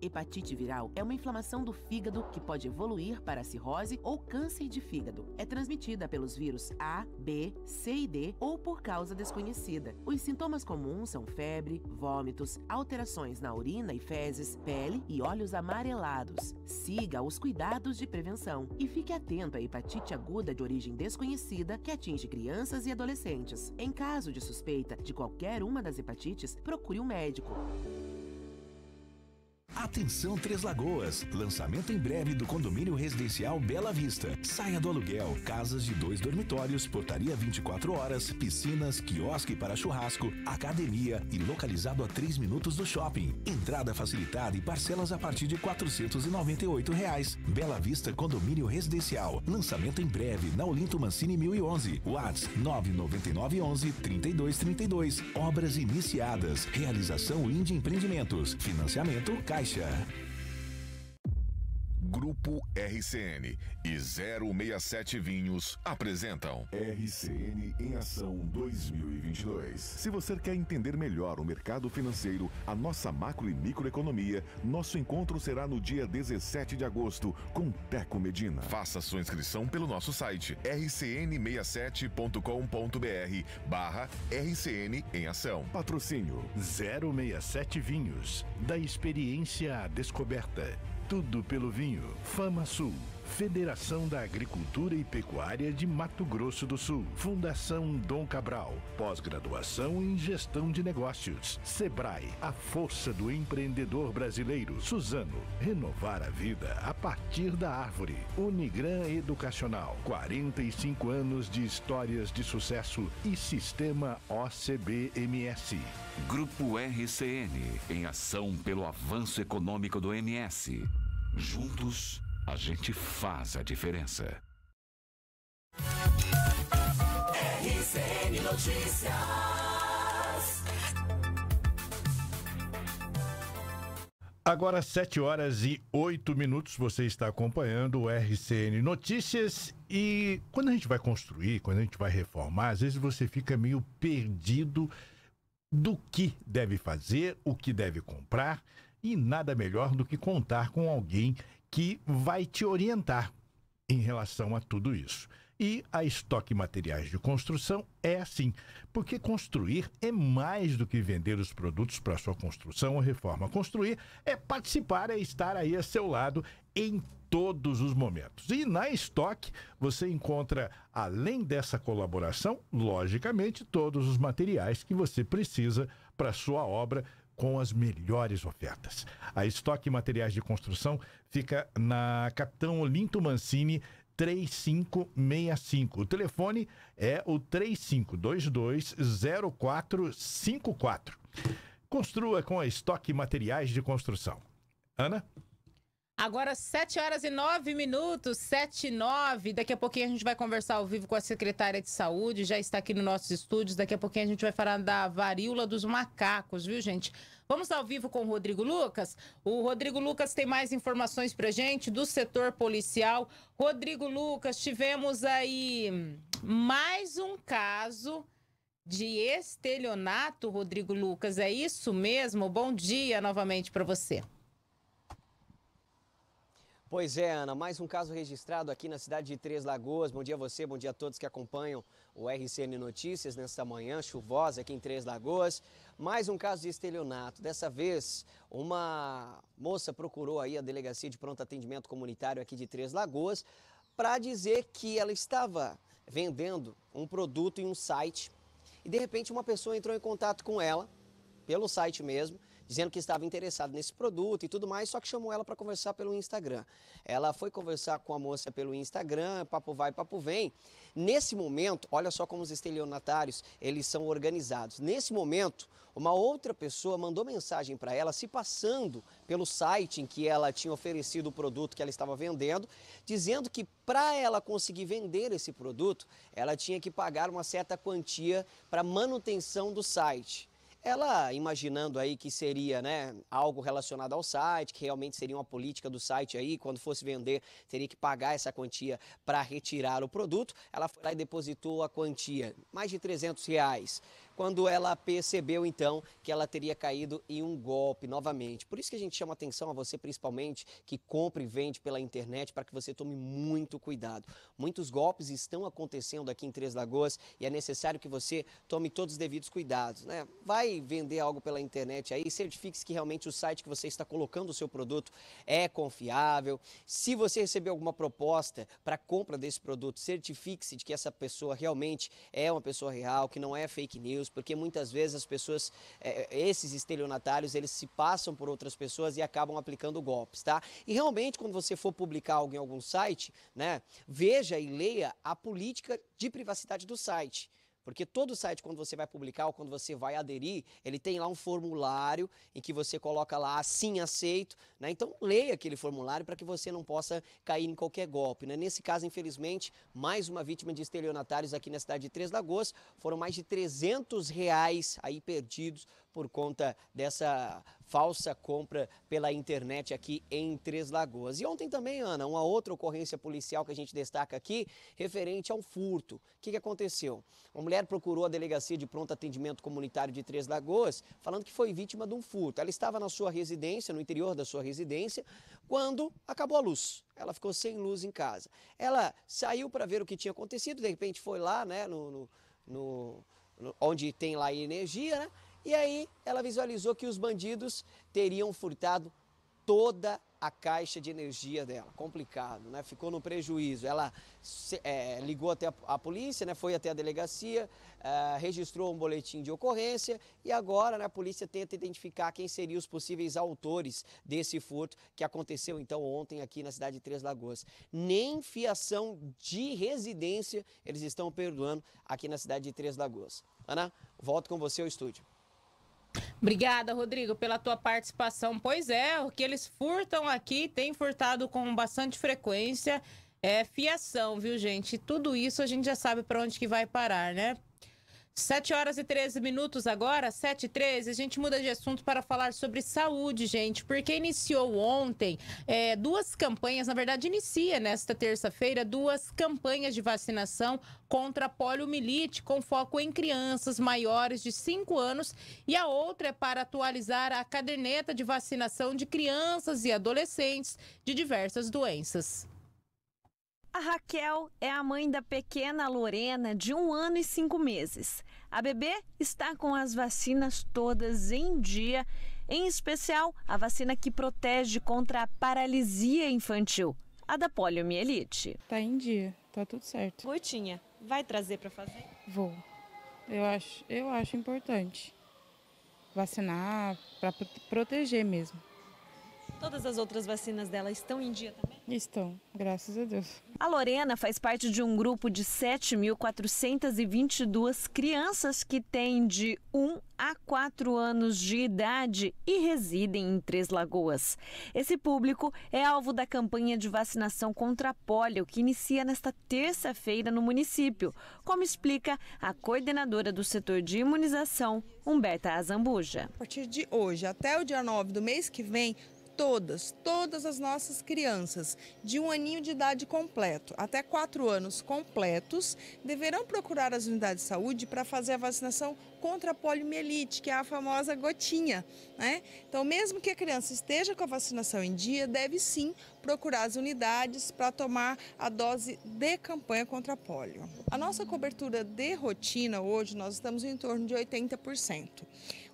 Hepatite viral é uma inflamação do fígado que pode evoluir para cirrose ou câncer de fígado. É transmitida pelos vírus A, B, C e D ou por causa desconhecida. Os sintomas comuns são febre, vômitos, alterações na urina e fezes, pele e olhos amarelados. Siga os cuidados de prevenção e fique atento à hepatite aguda de origem desconhecida que atinge crianças e adolescentes. Em caso de suspeita de qualquer uma das hepatites, procure um médico. Atenção Três Lagoas, lançamento em breve do condomínio residencial Bela Vista. Saia do aluguel, casas de dois dormitórios, portaria 24 horas, piscinas, quiosque para churrasco, academia e localizado a 3 minutos do shopping. Entrada facilitada e parcelas a partir de R$ 498. Reais. Bela Vista Condomínio Residencial, lançamento em breve na Olinto Mancini 1011. Whats 99911 3232. Obras iniciadas, realização Índia Empreendimentos, financiamento, casa Aisha. Grupo RCN e 067 Vinhos apresentam RCN em Ação 2022. Se você quer entender melhor o mercado financeiro, a nossa macro e microeconomia, nosso encontro será no dia 17 de agosto com Teco Medina. Faça sua inscrição pelo nosso site rcn67.com.br barra RCN em Ação. Patrocínio 067 Vinhos, da experiência à descoberta tudo pelo vinho. Fama Sul. Federação da Agricultura e Pecuária de Mato Grosso do Sul, Fundação Dom Cabral, pós-graduação em Gestão de Negócios, Sebrae, a força do empreendedor brasileiro, Suzano, renovar a vida a partir da árvore, Unigran Educacional, 45 anos de histórias de sucesso e sistema OCBMS. Grupo RCN, em ação pelo avanço econômico do MS. Juntos, a gente faz a diferença. RCN Notícias. Agora, 7 horas e 8 minutos, você está acompanhando o RCN Notícias. E quando a gente vai construir, quando a gente vai reformar, às vezes você fica meio perdido do que deve fazer, o que deve comprar. E nada melhor do que contar com alguém que vai te orientar em relação a tudo isso. E a Estoque Materiais de Construção é assim, porque construir é mais do que vender os produtos para sua construção ou reforma. Construir é participar, é estar aí a seu lado em todos os momentos. E na Estoque você encontra, além dessa colaboração, logicamente, todos os materiais que você precisa para sua obra com as melhores ofertas. A Estoque Materiais de Construção fica na Capitão Olinto Mancini, 3565. O telefone é o 35220454. Construa com a Estoque Materiais de Construção. Ana? Agora, 7 horas e 9 minutos, 7 e 9. Daqui a pouquinho a gente vai conversar ao vivo com a secretária de saúde, já está aqui nos nossos estúdios. Daqui a pouquinho a gente vai falar da varíola dos macacos, viu, gente? Vamos ao vivo com o Rodrigo Lucas. O Rodrigo Lucas tem mais informações pra gente do setor policial. Rodrigo Lucas, tivemos aí mais um caso de estelionato, Rodrigo Lucas. É isso mesmo? Bom dia novamente para você. Pois é, Ana, mais um caso registrado aqui na cidade de Três Lagoas. Bom dia a você, bom dia a todos que acompanham o RCN Notícias nesta manhã chuvosa aqui em Três Lagoas. Mais um caso de estelionato. Dessa vez, uma moça procurou aí a Delegacia de Pronto Atendimento Comunitário aqui de Três Lagoas para dizer que ela estava vendendo um produto em um site e de repente uma pessoa entrou em contato com ela, pelo site mesmo, dizendo que estava interessado nesse produto e tudo mais, só que chamou ela para conversar pelo Instagram. Ela foi conversar com a moça pelo Instagram, papo vai, papo vem. Nesse momento, olha só como os estelionatários, eles são organizados. Nesse momento, uma outra pessoa mandou mensagem para ela se passando pelo site em que ela tinha oferecido o produto que ela estava vendendo, dizendo que para ela conseguir vender esse produto, ela tinha que pagar uma certa quantia para manutenção do site. Ela, imaginando aí que seria né, algo relacionado ao site, que realmente seria uma política do site aí, quando fosse vender, teria que pagar essa quantia para retirar o produto, ela foi lá e depositou a quantia, mais de 300 reais quando ela percebeu então que ela teria caído em um golpe novamente. Por isso que a gente chama atenção a você principalmente que compra e vende pela internet para que você tome muito cuidado. Muitos golpes estão acontecendo aqui em Três Lagoas e é necessário que você tome todos os devidos cuidados, né? Vai vender algo pela internet aí, certifique-se que realmente o site que você está colocando o seu produto é confiável. Se você receber alguma proposta para compra desse produto, certifique-se de que essa pessoa realmente é uma pessoa real, que não é fake news estelionatários, porque muitas vezes as pessoas, é, é, esses estelionatários, eles se passam por outras pessoas e acabam aplicando golpes, tá? E realmente, quando você for publicar algo em algum site, né, veja e leia a política de privacidade do site. Porque todo site, quando você vai publicar ou quando você vai aderir, ele tem lá um formulário em que você coloca lá assim aceito. Né? Então, leia aquele formulário para que você não possa cair em qualquer golpe. Né? Nesse caso, infelizmente, mais uma vítima de estelionatários aqui na cidade de Três Lagoas. Foram mais de 300 reais aí perdidos por conta dessa falsa compra pela internet aqui em Três Lagoas. E ontem também, Ana, uma outra ocorrência policial que a gente destaca aqui, referente a um furto. O que, que aconteceu? Uma mulher procurou a Delegacia de Pronto Atendimento Comunitário de Três Lagoas, falando que foi vítima de um furto. Ela estava na sua residência, no interior da sua residência, quando acabou a luz. Ela ficou sem luz em casa. Ela saiu para ver o que tinha acontecido, de repente foi lá, né, no, no, no onde tem lá energia, né? E aí ela visualizou que os bandidos teriam furtado toda a caixa de energia dela. Complicado, né? Ficou no prejuízo. Ela é, ligou até a, a, polícia, né? Foi até a delegacia, é, registrou um boletim de ocorrência e agora né, a polícia tenta identificar quem seriam os possíveis autores desse furto que aconteceu então ontem aqui na cidade de Três Lagoas. Nem fiação de residência eles estão perdoando aqui na cidade de Três Lagoas. Ana, volto com você ao estúdio. Obrigada, Rodrigo, pela tua participação. Pois é, o que eles furtam aqui, tem furtado com bastante frequência, é fiação, viu, gente? Tudo isso a gente já sabe para onde que vai parar, né? 7 horas e 13 minutos agora, 7 e 13, a gente muda de assunto para falar sobre saúde, gente, porque iniciou ontem é, duas campanhas, na verdade inicia nesta terça-feira, duas campanhas de vacinação contra poliomielite, com foco em crianças maiores de 5 anos, e a outra é para atualizar a caderneta de vacinação de crianças e adolescentes de diversas doenças. A Raquel é a mãe da pequena Lorena, de um ano e cinco meses. A bebê está com as vacinas todas em dia, em especial a vacina que protege contra a paralisia infantil, a da poliomielite. Tá em dia, tá tudo certo. Gotinha, vai trazer para fazer? Vou. Eu acho, eu acho importante vacinar para proteger mesmo. Todas as outras vacinas dela estão em dia também? Estão, graças a Deus. A Lorena faz parte de um grupo de 7.422 crianças que têm de 1 a 4 anos de idade e residem em Três Lagoas. Esse público é alvo da campanha de vacinação contra pólio que inicia nesta terça-feira no município, como explica a coordenadora do setor de imunização, Humberta Azambuja. A partir de hoje até o dia 9 do mês que vem, todas, todas as nossas crianças de um aninho de idade completo até quatro anos completos deverão procurar as unidades de saúde para fazer a vacinação contra a poliomielite, que é a famosa gotinha, né? Então, mesmo que a criança esteja com a vacinação em dia, deve sim procurar as unidades para tomar a dose de campanha contra a polio. A nossa cobertura de rotina hoje, nós estamos em torno de 80%.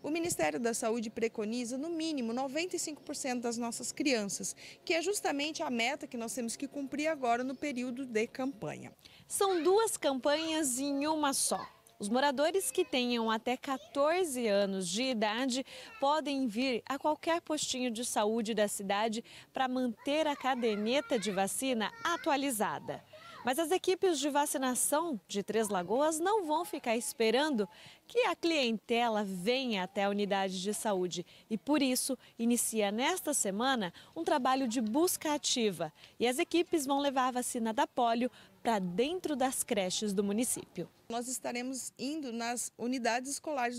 O Ministério da Saúde preconiza, no mínimo, 95% das nossas crianças, que é justamente a meta que nós temos que cumprir agora no período de campanha. São duas campanhas em uma só. Os moradores que tenham até 14 anos de idade podem vir a qualquer postinho de saúde da cidade para manter a caderneta de vacina atualizada. Mas as equipes de vacinação de Três Lagoas não vão ficar esperando que a clientela venha até a unidade de saúde e por isso inicia nesta semana um trabalho de busca ativa. E as equipes vão levar a vacina da polio para dentro das creches do município. Nós estaremos indo nas unidades escolares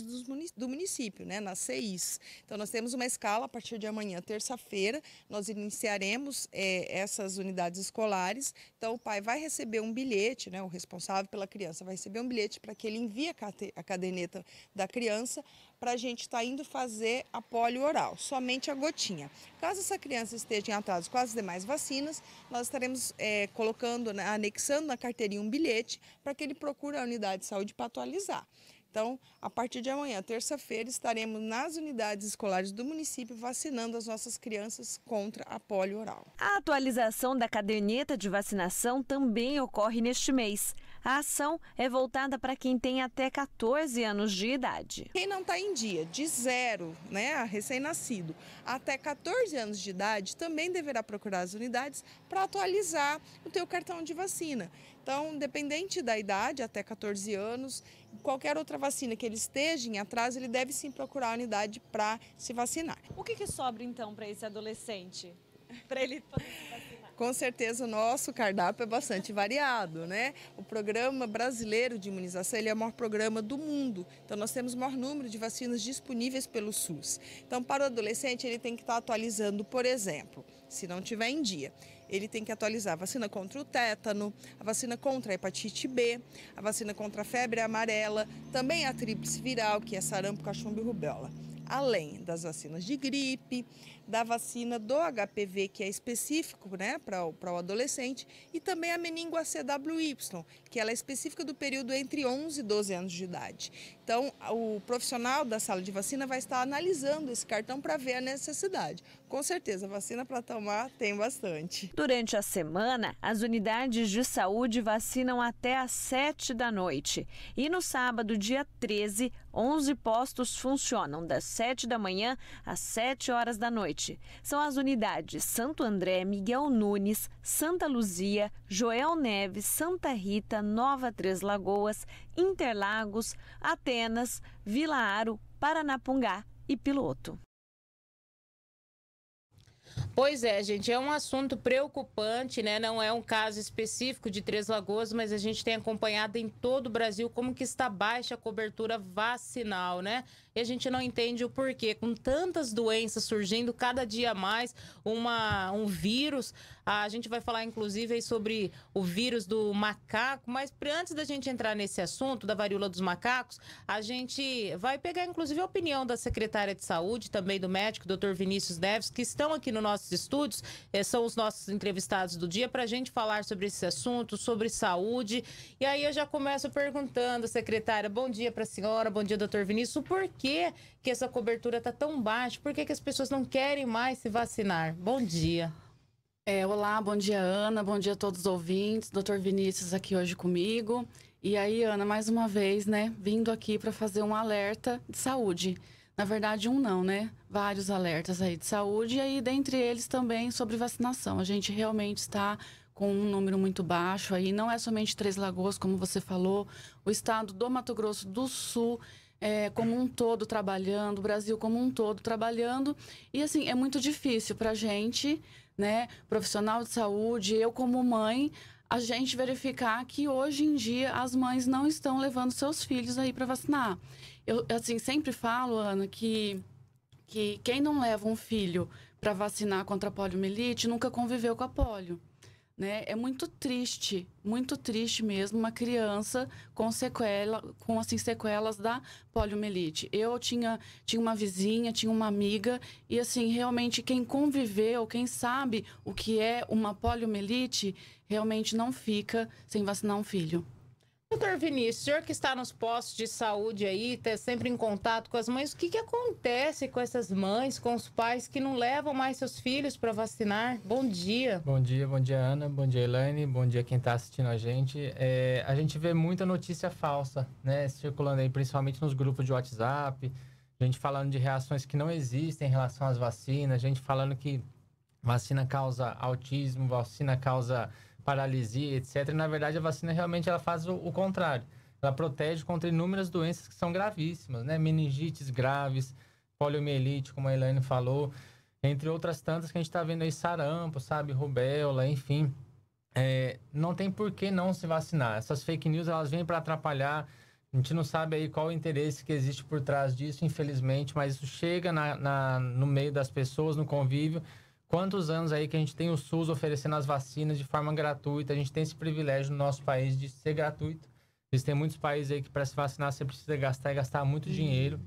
do município, né, nas CIs. Então, nós temos uma escala a partir de amanhã, terça-feira, nós iniciaremos é, essas unidades escolares. Então, o pai vai receber um bilhete, né, o responsável pela criança vai receber um bilhete para que ele envie a caderneta da criança para a gente estar tá indo fazer a polio oral, somente a gotinha. Caso essa criança esteja em atraso com as demais vacinas, nós estaremos é, colocando, né, anexando na carteirinha um bilhete para que ele procure a unidade de saúde para atualizar. Então, a partir de amanhã, terça-feira, estaremos nas unidades escolares do município vacinando as nossas crianças contra a polio oral. A atualização da caderneta de vacinação também ocorre neste mês. A ação é voltada para quem tem até 14 anos de idade. Quem não está em dia, de zero, né, recém-nascido, até 14 anos de idade, também deverá procurar as unidades para atualizar o teu cartão de vacina. Então, dependente da idade, até 14 anos, qualquer outra vacina que ele esteja em atraso, ele deve sim procurar a unidade para se vacinar. O que, que sobra então para esse adolescente? Para ele poder se vacinar? Com certeza o nosso cardápio é bastante variado, né? O programa brasileiro de imunização ele é o maior programa do mundo. Então nós temos o maior número de vacinas disponíveis pelo SUS. Então para o adolescente ele tem que estar atualizando, por exemplo, se não tiver em dia, ele tem que atualizar a vacina contra o tétano, a vacina contra a hepatite B, a vacina contra a febre amarela, também a tríplice viral, que é sarampo, cachumbo e rubéola além das vacinas de gripe, da vacina do HPV, que é específico né, para o, o adolescente, e também a meningo CWY, que ela é específica do período entre 11 e 12 anos de idade. Então, o profissional da sala de vacina vai estar analisando esse cartão para ver a necessidade. Com certeza, vacina para tomar tem bastante. Durante a semana, as unidades de saúde vacinam até às 7 da noite. E no sábado, dia 13, 11 postos funcionam das 7 da manhã às 7 horas da noite noite são as unidades Santo André, Miguel Nunes, Santa Luzia, Joel Neves, Santa Rita, Nova Três Lagoas, Interlagos, Atenas, Vila Aro, Paranapungá e Piloto. Pois é, gente, é um assunto preocupante, né? Não é um caso específico de Três Lagoas, mas a gente tem acompanhado em todo o Brasil como que está baixa a cobertura vacinal, né? e a gente não entende o porquê. Com tantas doenças surgindo cada dia mais, uma, um vírus. A gente vai falar, inclusive, sobre o vírus do macaco, mas antes da gente entrar nesse assunto da varíola dos macacos, a gente vai pegar, inclusive, a opinião da secretária de saúde, também do médico, doutor Vinícius Neves, que estão aqui nos nossos estúdios, eh, são os nossos entrevistados do dia, para a gente falar sobre esse assunto, sobre saúde. E aí eu já começo perguntando, secretária, bom dia para a senhora, bom dia, doutor Vinícius, por que que, que essa cobertura está tão baixa? Por que, que as pessoas não querem mais se vacinar? Bom dia. É, olá, bom dia, Ana. Bom dia a todos os ouvintes. Doutor Vinícius aqui hoje comigo. E aí, Ana, mais uma vez, né, vindo aqui para fazer um alerta de saúde. Na verdade, um não, né? Vários alertas aí de saúde e aí, dentre eles também sobre vacinação. A gente realmente está com um número muito baixo aí, não é somente Três Lagoas, como você falou, o estado do Mato Grosso do Sul é, como um todo trabalhando, o Brasil como um todo trabalhando. E assim, é muito difícil para a gente, né, profissional de saúde, eu como mãe, a gente verificar que hoje em dia as mães não estão levando seus filhos aí para vacinar. Eu assim sempre falo, Ana, que que quem não leva um filho para vacinar contra a poliomielite nunca conviveu com a polio. Né? É muito triste, muito triste mesmo uma criança com sequela, com assim sequelas da poliomielite. Eu tinha tinha uma vizinha, tinha uma amiga e assim, realmente quem conviveu, quem sabe o que é uma poliomielite, realmente não fica sem vacinar um filho. Doutor Vinícius, o senhor que está nos postos de saúde aí, está sempre em contato com as mães, o que, que acontece com essas mães, com os pais que não levam mais seus filhos para vacinar? Bom dia. Bom dia, bom dia, Ana, bom dia, Elaine, bom dia quem está assistindo a gente. É, a gente vê muita notícia falsa, né, circulando aí, principalmente nos grupos de WhatsApp, gente falando de reações que não existem em relação às vacinas, gente falando que vacina causa autismo, vacina causa paralisia, etc. E, na verdade, a vacina realmente ela faz o, o, contrário. Ela protege contra inúmeras doenças que são gravíssimas, né? Meningites graves, poliomielite, como a Elaine falou, entre outras tantas que a gente está vendo aí, sarampo, sabe, rubéola, enfim. É, não tem por que não se vacinar. Essas fake news, elas vêm para atrapalhar. A gente não sabe aí qual o interesse que existe por trás disso, infelizmente, mas isso chega na, na no meio das pessoas, no convívio, Quantos anos aí que a gente tem o SUS oferecendo as vacinas de forma gratuita? A gente tem esse privilégio no nosso país de ser gratuito. Existem muitos países aí que para se vacinar você precisa gastar e gastar muito uhum. dinheiro.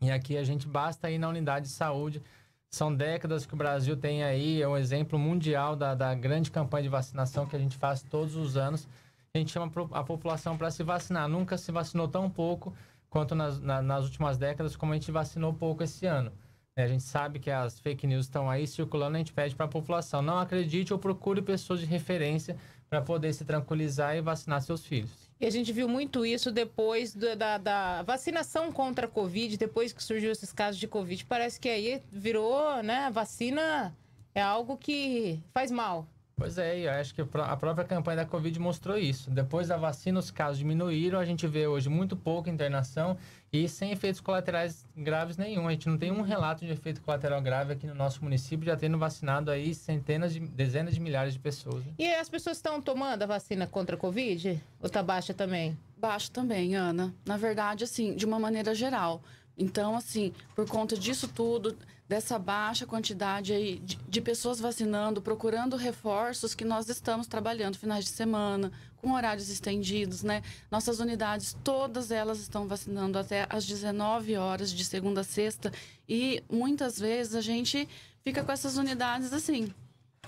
E aqui a gente basta ir na unidade de saúde. São décadas que o Brasil tem aí, é um exemplo mundial da, da grande campanha de vacinação que a gente faz todos os anos. A gente chama a população para se vacinar. Nunca se vacinou tão pouco quanto nas, na, nas últimas décadas, como a gente vacinou pouco esse ano. É, a gente sabe que as fake news estão aí circulando, a gente pede para a população não acredite ou procure pessoas de referência para poder se tranquilizar e vacinar seus filhos. E a gente viu muito isso depois do, da, da, vacinação contra a Covid, depois que surgiu esses casos de Covid. Parece que aí virou, né? Vacina é algo que faz mal. Pois é, eu acho que a própria campanha da Covid mostrou isso. Depois da vacina, os casos diminuíram, a gente vê hoje muito pouca internação e sem efeitos colaterais graves nenhum. A gente não tem um relato de efeito colateral grave aqui no nosso município, já tendo vacinado aí centenas de, dezenas de milhares de pessoas. Né? E as pessoas estão tomando a vacina contra a Covid? Ou está baixa também? Baixo também, Ana. Na verdade, assim, de uma maneira geral. Então, assim, por conta disso tudo, dessa baixa quantidade aí de, de, pessoas vacinando, procurando reforços, que nós estamos trabalhando finais de semana, com horários estendidos, né? Nossas unidades, todas elas estão vacinando até às 19 horas, de segunda a sexta, e muitas vezes a gente fica com essas unidades assim,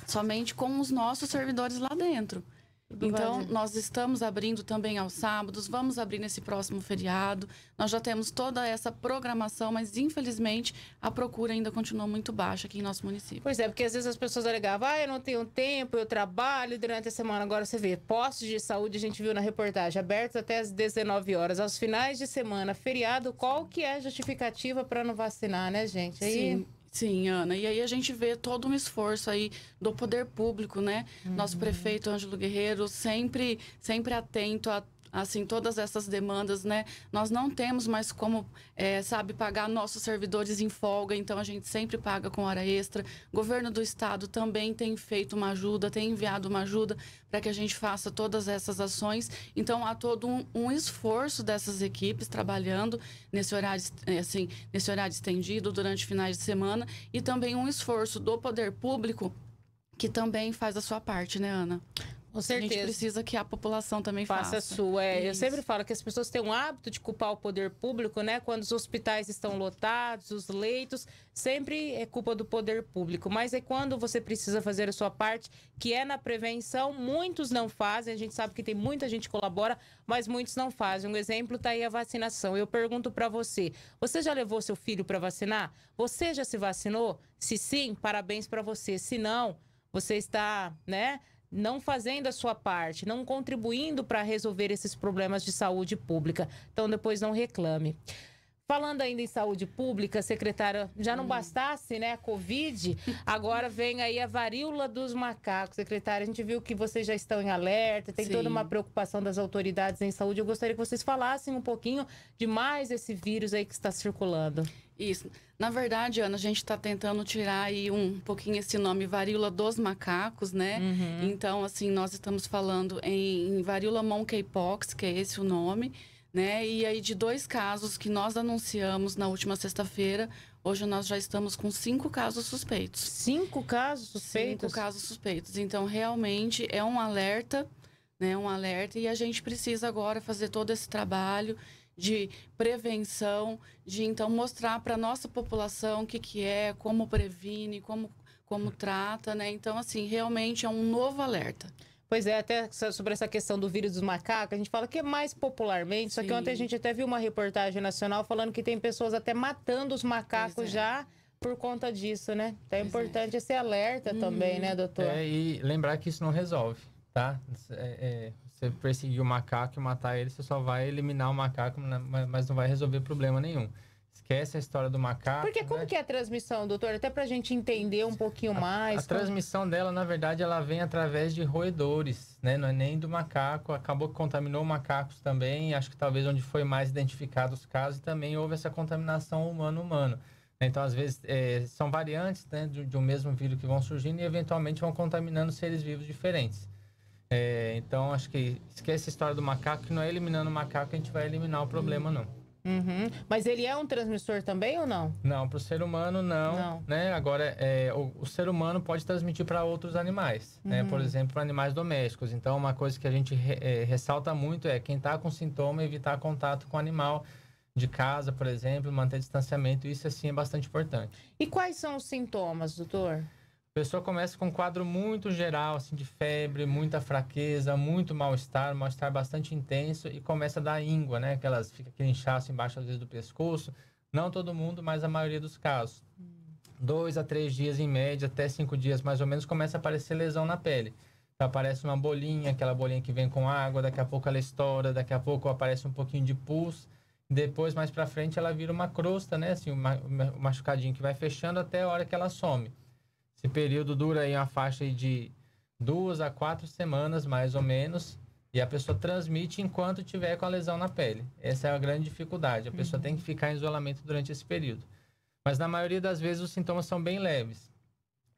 somente com os nossos servidores lá dentro. Então, nós estamos abrindo também aos sábados, vamos abrir nesse próximo feriado. Nós já temos toda essa programação, mas infelizmente a procura ainda continua muito baixa aqui em nosso município. Pois é, porque às vezes as pessoas alegavam, ah, eu não tenho tempo, eu trabalho durante a semana. Agora você vê, postos de saúde, a gente viu na reportagem, abertos até às 19 horas. Aos finais de semana, feriado, qual que é a justificativa para não vacinar, né, gente? Aí... Sim. Sim, Ana. E aí a gente vê todo um esforço aí do poder público, né? Uhum. Nosso prefeito Ângelo Guerreiro sempre, sempre atento a assim, todas essas demandas, né? Nós não temos mais como, é, sabe, pagar nossos servidores em folga, então a gente sempre paga com hora extra. O governo do estado também tem feito uma ajuda, tem enviado uma ajuda para que a gente faça todas essas ações. Então há todo um, um esforço dessas equipes trabalhando nesse horário, é, assim, nesse horário estendido durante finais de semana e também um esforço do poder público que também faz a sua parte, né, Ana? Com certeza. A gente precisa que a população também faça. Faça a sua. É. Eu sempre falo que as pessoas têm um hábito de culpar o poder público, né? Quando os hospitais estão lotados, os leitos, sempre é culpa do poder público. Mas é quando você precisa fazer a sua parte, que é na prevenção. Muitos não fazem. A gente sabe que tem muita gente que colabora, mas muitos não fazem. Um exemplo está aí a vacinação. Eu pergunto para você: você já levou seu filho para vacinar? Você já se vacinou? Se sim, parabéns para você. Se não, você está, né? não fazendo a sua parte, não contribuindo para resolver esses problemas de saúde pública. Então, depois não reclame. Falando ainda em saúde pública, secretária, já não hum. bastasse, né, a Covid, agora vem aí a varíola dos macacos. Secretária, a gente viu que vocês já estão em alerta, tem Sim. toda uma preocupação das autoridades em saúde. Eu gostaria que vocês falassem um pouquinho de mais esse vírus aí que está circulando. Isso. Na verdade, Ana, a gente está tentando tirar aí um pouquinho esse nome varíola dos macacos, né? Uhum. Então, assim, nós estamos falando em, em varíola monkeypox, que é esse o nome. Né? E aí, de dois casos que nós anunciamos na última sexta-feira, hoje nós já estamos com cinco casos suspeitos. Cinco casos suspeitos? Cinco casos suspeitos. Então, realmente é um alerta, né? Um alerta, e a gente precisa agora fazer todo esse trabalho de prevenção, de então mostrar para a nossa população o que, que é, como previne, como, como trata, né? Então, assim, realmente é um novo alerta. Pois é, até sobre essa questão do vírus dos macacos, a gente fala que é mais popularmente, Sim. só que ontem a gente até viu uma reportagem nacional falando que tem pessoas até matando os macacos é. já por conta disso, né? Então é pois é. importante é. esse alerta hum. também, né, uhum. doutor? É, e lembrar que isso não resolve, tá? É, é, você perseguir o macaco e matar ele, você só vai eliminar o macaco, mas não vai resolver problema nenhum esquece a história do macaco. Porque como né? que é a transmissão, doutor? Até pra gente entender um pouquinho a, mais. A como... transmissão dela, na verdade, ela vem através de roedores, né? Não é nem do macaco. Acabou que contaminou macacos também. Acho que talvez onde foi mais identificado os casos também houve essa contaminação humano-humano. Então, às vezes, é, são variantes né, de, de um mesmo vírus que vão surgindo e eventualmente vão contaminando seres vivos diferentes. É, então, acho que esquece a história do macaco, que não é eliminando o macaco que a gente vai eliminar o problema, não. Uhum. Mas ele é um transmissor também ou não? Não, para o ser humano não. não. Né? Agora, é, o, o, ser humano pode transmitir para outros animais, né? uhum. né? por exemplo, para animais domésticos. Então, uma coisa que a gente re, é, ressalta muito é quem está com sintoma evitar contato com o animal de casa, por exemplo, manter distanciamento. Isso, assim, é bastante importante. E quais são os sintomas, doutor? A pessoa começa com um quadro muito geral, assim, de febre, muita fraqueza, muito mal-estar, um mal-estar bastante intenso e começa a dar íngua, né? Aquelas, fica aquele inchaço embaixo, às vezes, do pescoço. Não todo mundo, mas a maioria dos casos. Dois a três dias, em média, até cinco dias, mais ou menos, começa a aparecer lesão na pele. Então, aparece uma bolinha, aquela bolinha que vem com água, daqui a pouco ela estoura, daqui a pouco aparece um pouquinho de pus. Depois, mais para frente, ela vira uma crosta, né? Assim, o um machucadinho que vai fechando até a hora que ela some. Esse período dura aí uma faixa de duas a quatro semanas, mais ou menos, e a pessoa transmite enquanto tiver com a lesão na pele. Essa é a grande dificuldade. A uhum. pessoa tem que ficar em isolamento durante esse período. Mas na maioria das vezes os sintomas são bem leves.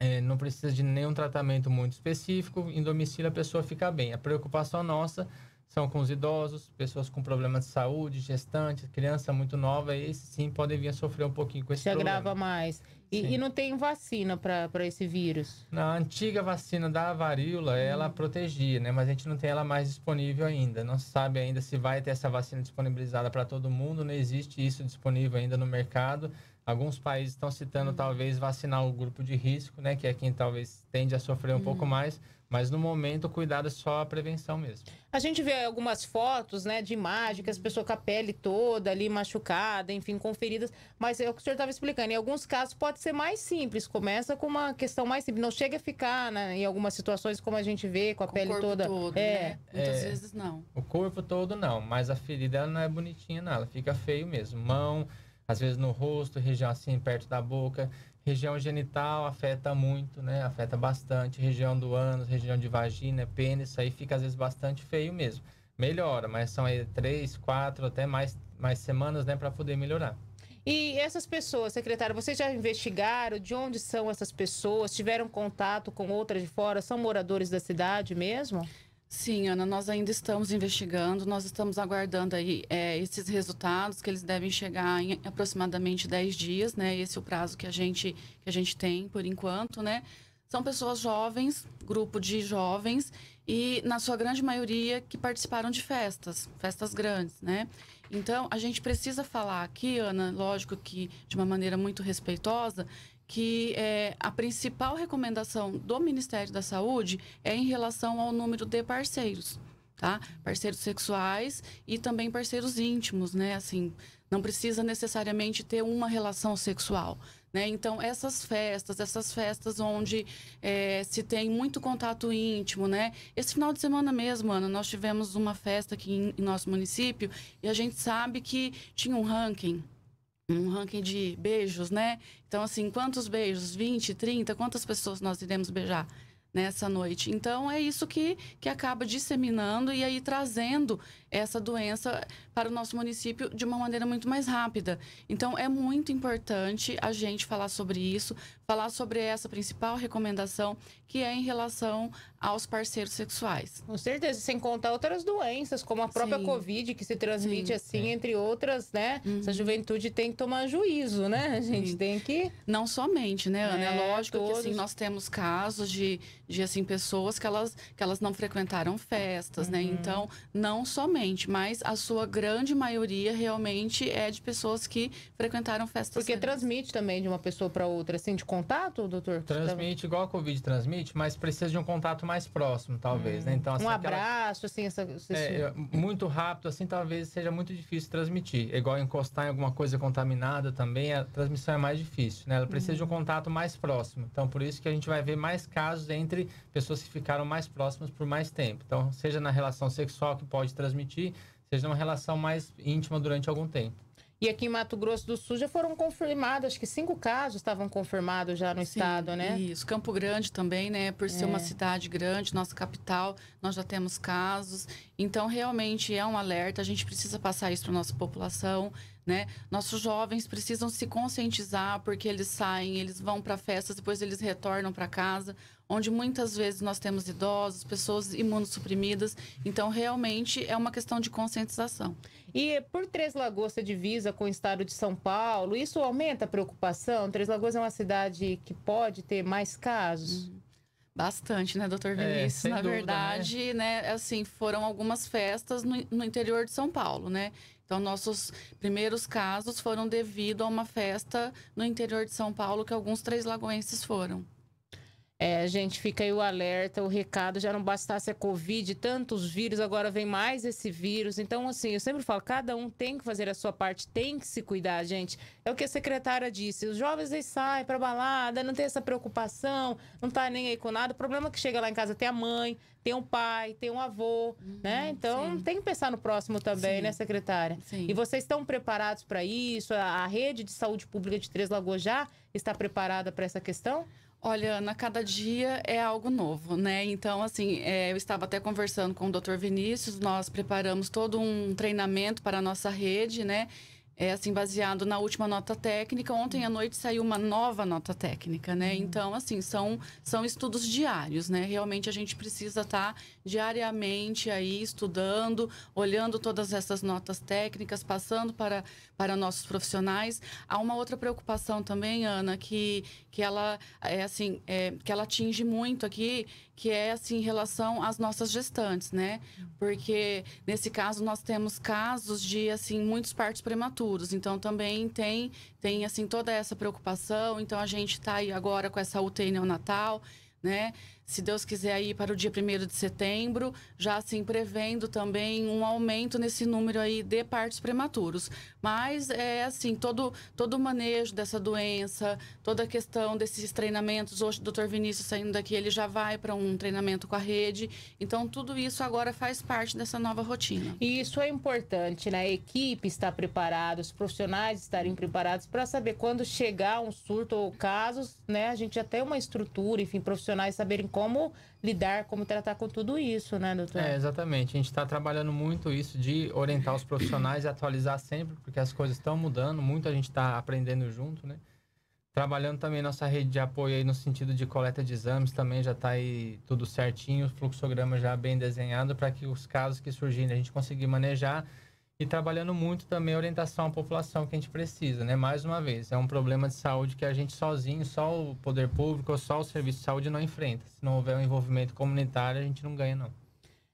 É, não precisa de nenhum tratamento muito específico. Em domicílio a pessoa fica bem. A preocupação nossa são com os idosos, pessoas com problemas de saúde, gestantes, criança muito nova, esses sim podem vir a sofrer um pouquinho com esse Se problema. Se agrava mais. E, e, não tem vacina para esse vírus? Na antiga vacina da varíola, hum. ela protegia, né? Mas a gente não tem ela mais disponível ainda. Não se sabe ainda se vai ter essa vacina disponibilizada para todo mundo. Não existe isso disponível ainda no mercado. Alguns países estão citando, hum. talvez, vacinar o grupo de risco, né? Que é quem talvez tende a sofrer um hum. pouco mais mas no momento, o cuidado é só a prevenção mesmo. A gente vê algumas fotos, né, de imagem, que as pessoas com a pele toda ali machucada, enfim, com feridas. Mas é o que o senhor estava explicando. Em alguns casos pode ser mais simples. Começa com uma questão mais simples. Não chega a ficar, né, em algumas situações, como a gente vê, com a com pele o corpo toda. Todo, é. Né? Muitas é, vezes não. O corpo todo não, mas a ferida não é bonitinha, não. Ela fica feio mesmo. Mão, às vezes no rosto, região assim, perto da boca. Região genital afeta muito, né? Afeta bastante. Região do ânus, região de vagina, pênis, aí fica às vezes bastante feio mesmo. Melhora, mas são aí três, quatro, até mais, mais semanas, né, para poder melhorar. E essas pessoas, secretário, vocês já investigaram de onde são essas pessoas? Tiveram contato com outras de fora? São moradores da cidade mesmo? Sim, Ana, nós ainda estamos investigando, nós estamos aguardando aí é, esses resultados que eles devem chegar em aproximadamente 10 dias, né? Esse é o prazo que a gente, que a gente tem por enquanto, né? São pessoas jovens, grupo de jovens, e na sua grande maioria que participaram de festas, festas grandes, né? Então, a gente precisa falar aqui, Ana, lógico que de uma maneira muito respeitosa, que é, a principal recomendação do Ministério da Saúde é em relação ao número de parceiros, tá? Parceiros sexuais e também parceiros íntimos, né? Assim, não precisa necessariamente ter uma relação sexual, né? Então, essas festas, essas festas onde é, se tem muito contato íntimo, né? Esse final de semana mesmo, Ana, nós tivemos uma festa aqui em, em nosso município e a gente sabe que tinha um ranking, um ranking de beijos, né? Então, assim, quantos beijos? 20, 30? Quantas pessoas nós iremos beijar nessa noite? Então, é isso que, que acaba disseminando e aí trazendo essa doença para o nosso município de uma maneira muito mais rápida. Então, é muito importante a gente falar sobre isso, falar sobre essa principal recomendação, que é em relação aos parceiros sexuais. Com certeza, sem contar outras doenças, como a própria Sim. Covid, que se transmite Sim. assim, é. entre outras, né? Uhum. Essa juventude tem que tomar juízo, né? A gente Sim. tem que. Não somente, né, Ana? É, é lógico todos... que assim, nós temos casos de, de assim, pessoas que elas, que elas não frequentaram festas, né? uhum. né? Então, não somente mas a sua grande maioria realmente é de pessoas que frequentaram festas. Porque serenas. transmite também de uma pessoa para outra, assim, de contato, doutor? Transmite igual a Covid transmite, mas precisa de um contato mais próximo, talvez, né? hum. né? Então, assim, um abraço, aquela... assim, essa... é, muito rápido, assim, talvez seja muito difícil transmitir. É igual encostar em alguma coisa contaminada também, a transmissão é mais difícil, né? Ela precisa hum. de um uhum. contato mais próximo. Então, por isso que a gente vai ver mais casos entre pessoas que ficaram mais próximas por mais tempo. Então, seja na relação sexual que pode transmitir seja uma relação mais íntima durante algum tempo. E aqui em Mato Grosso do Sul já foram confirmados, acho que cinco casos estavam confirmados já no Sim, estado, né? Isso, Campo Grande também, né? Por ser é. uma cidade grande, nossa capital, nós já temos casos. Então, realmente é um alerta, a gente precisa passar isso para a nossa população, né? Nossos jovens precisam se conscientizar porque eles saem, eles vão para festas, depois eles retornam para casa, onde muitas vezes nós temos idosos, pessoas imunossuprimidas. Então, realmente é uma questão de conscientização. E por Três Lagoas ser divisa com o estado de São Paulo, isso aumenta a preocupação? Três Lagoas é uma cidade que pode ter mais casos? Uhum. Bastante, né, doutor é, Vinícius? É, Na dúvida, né? verdade, né? né? assim, foram algumas festas no, no interior de São Paulo, né? Então, nossos primeiros casos foram devido a uma festa no interior de São Paulo que alguns três lagoenses foram. É, gente, fica aí o alerta, o recado. Já não bastasse a Covid, tantos vírus, agora vem mais esse vírus. Então, assim, eu sempre falo, cada um tem que fazer a sua parte, tem que se cuidar, gente. É o que a secretária disse. Os jovens, eles saem pra balada, não tem essa preocupação, não tá nem aí com nada. O problema é que chega lá em casa, tem a mãe, tem um pai, tem um avô, uhum, né? Então, sim. tem que pensar no próximo também, sim. né, secretária? Sim. E vocês estão preparados para isso? A, a rede de saúde pública de Três Lagoas já está preparada para essa questão? Olha, Ana, cada dia é algo novo, né? Então, assim, é, eu estava até conversando com o Dr. Vinícius, nós preparamos todo um treinamento para a nossa rede, né? É, assim, baseado na última nota técnica. Ontem à noite saiu uma nova nota técnica, né? Uhum. Então, assim, são, são estudos diários, né? Realmente a gente precisa estar tá diariamente aí estudando, olhando todas essas notas técnicas, passando para para nossos profissionais. Há uma outra preocupação também, Ana, que, que ela é assim, é, que ela atinge muito aqui, que é assim em relação às nossas gestantes, né? Porque nesse caso nós temos casos de assim muitos partos prematuros, então também tem tem assim toda essa preocupação. Então a gente está aí agora com essa UTI neonatal, né? se Deus quiser, aí para o dia 1 de setembro, já assim prevendo também um aumento nesse número aí de partos prematuros. Mas é assim, todo, todo o manejo dessa doença, toda a questão desses treinamentos, hoje o doutor Vinícius saindo daqui, ele já vai para um treinamento com a rede. Então, tudo isso agora faz parte dessa nova rotina. E isso é importante, né? A equipe está preparada, os profissionais estarem preparados para saber quando chegar um surto ou casos, né? A gente já tem uma estrutura, enfim, profissionais saberem como lidar, como tratar com tudo isso, né, doutor? É, exatamente. A gente está trabalhando muito isso de orientar os profissionais e atualizar sempre, porque as coisas estão mudando, muito a gente está aprendendo junto, né? Trabalhando também nossa rede de apoio aí no sentido de coleta de exames, também já está aí tudo certinho, o fluxograma já bem desenhado para que os casos que surgirem a gente conseguir manejar e trabalhando muito também a orientação à população que a gente precisa, né? Mais uma vez, é um problema de saúde que a gente sozinho, só o poder público ou só o serviço de saúde não enfrenta. Se não houver um envolvimento comunitário, a gente não ganha, não.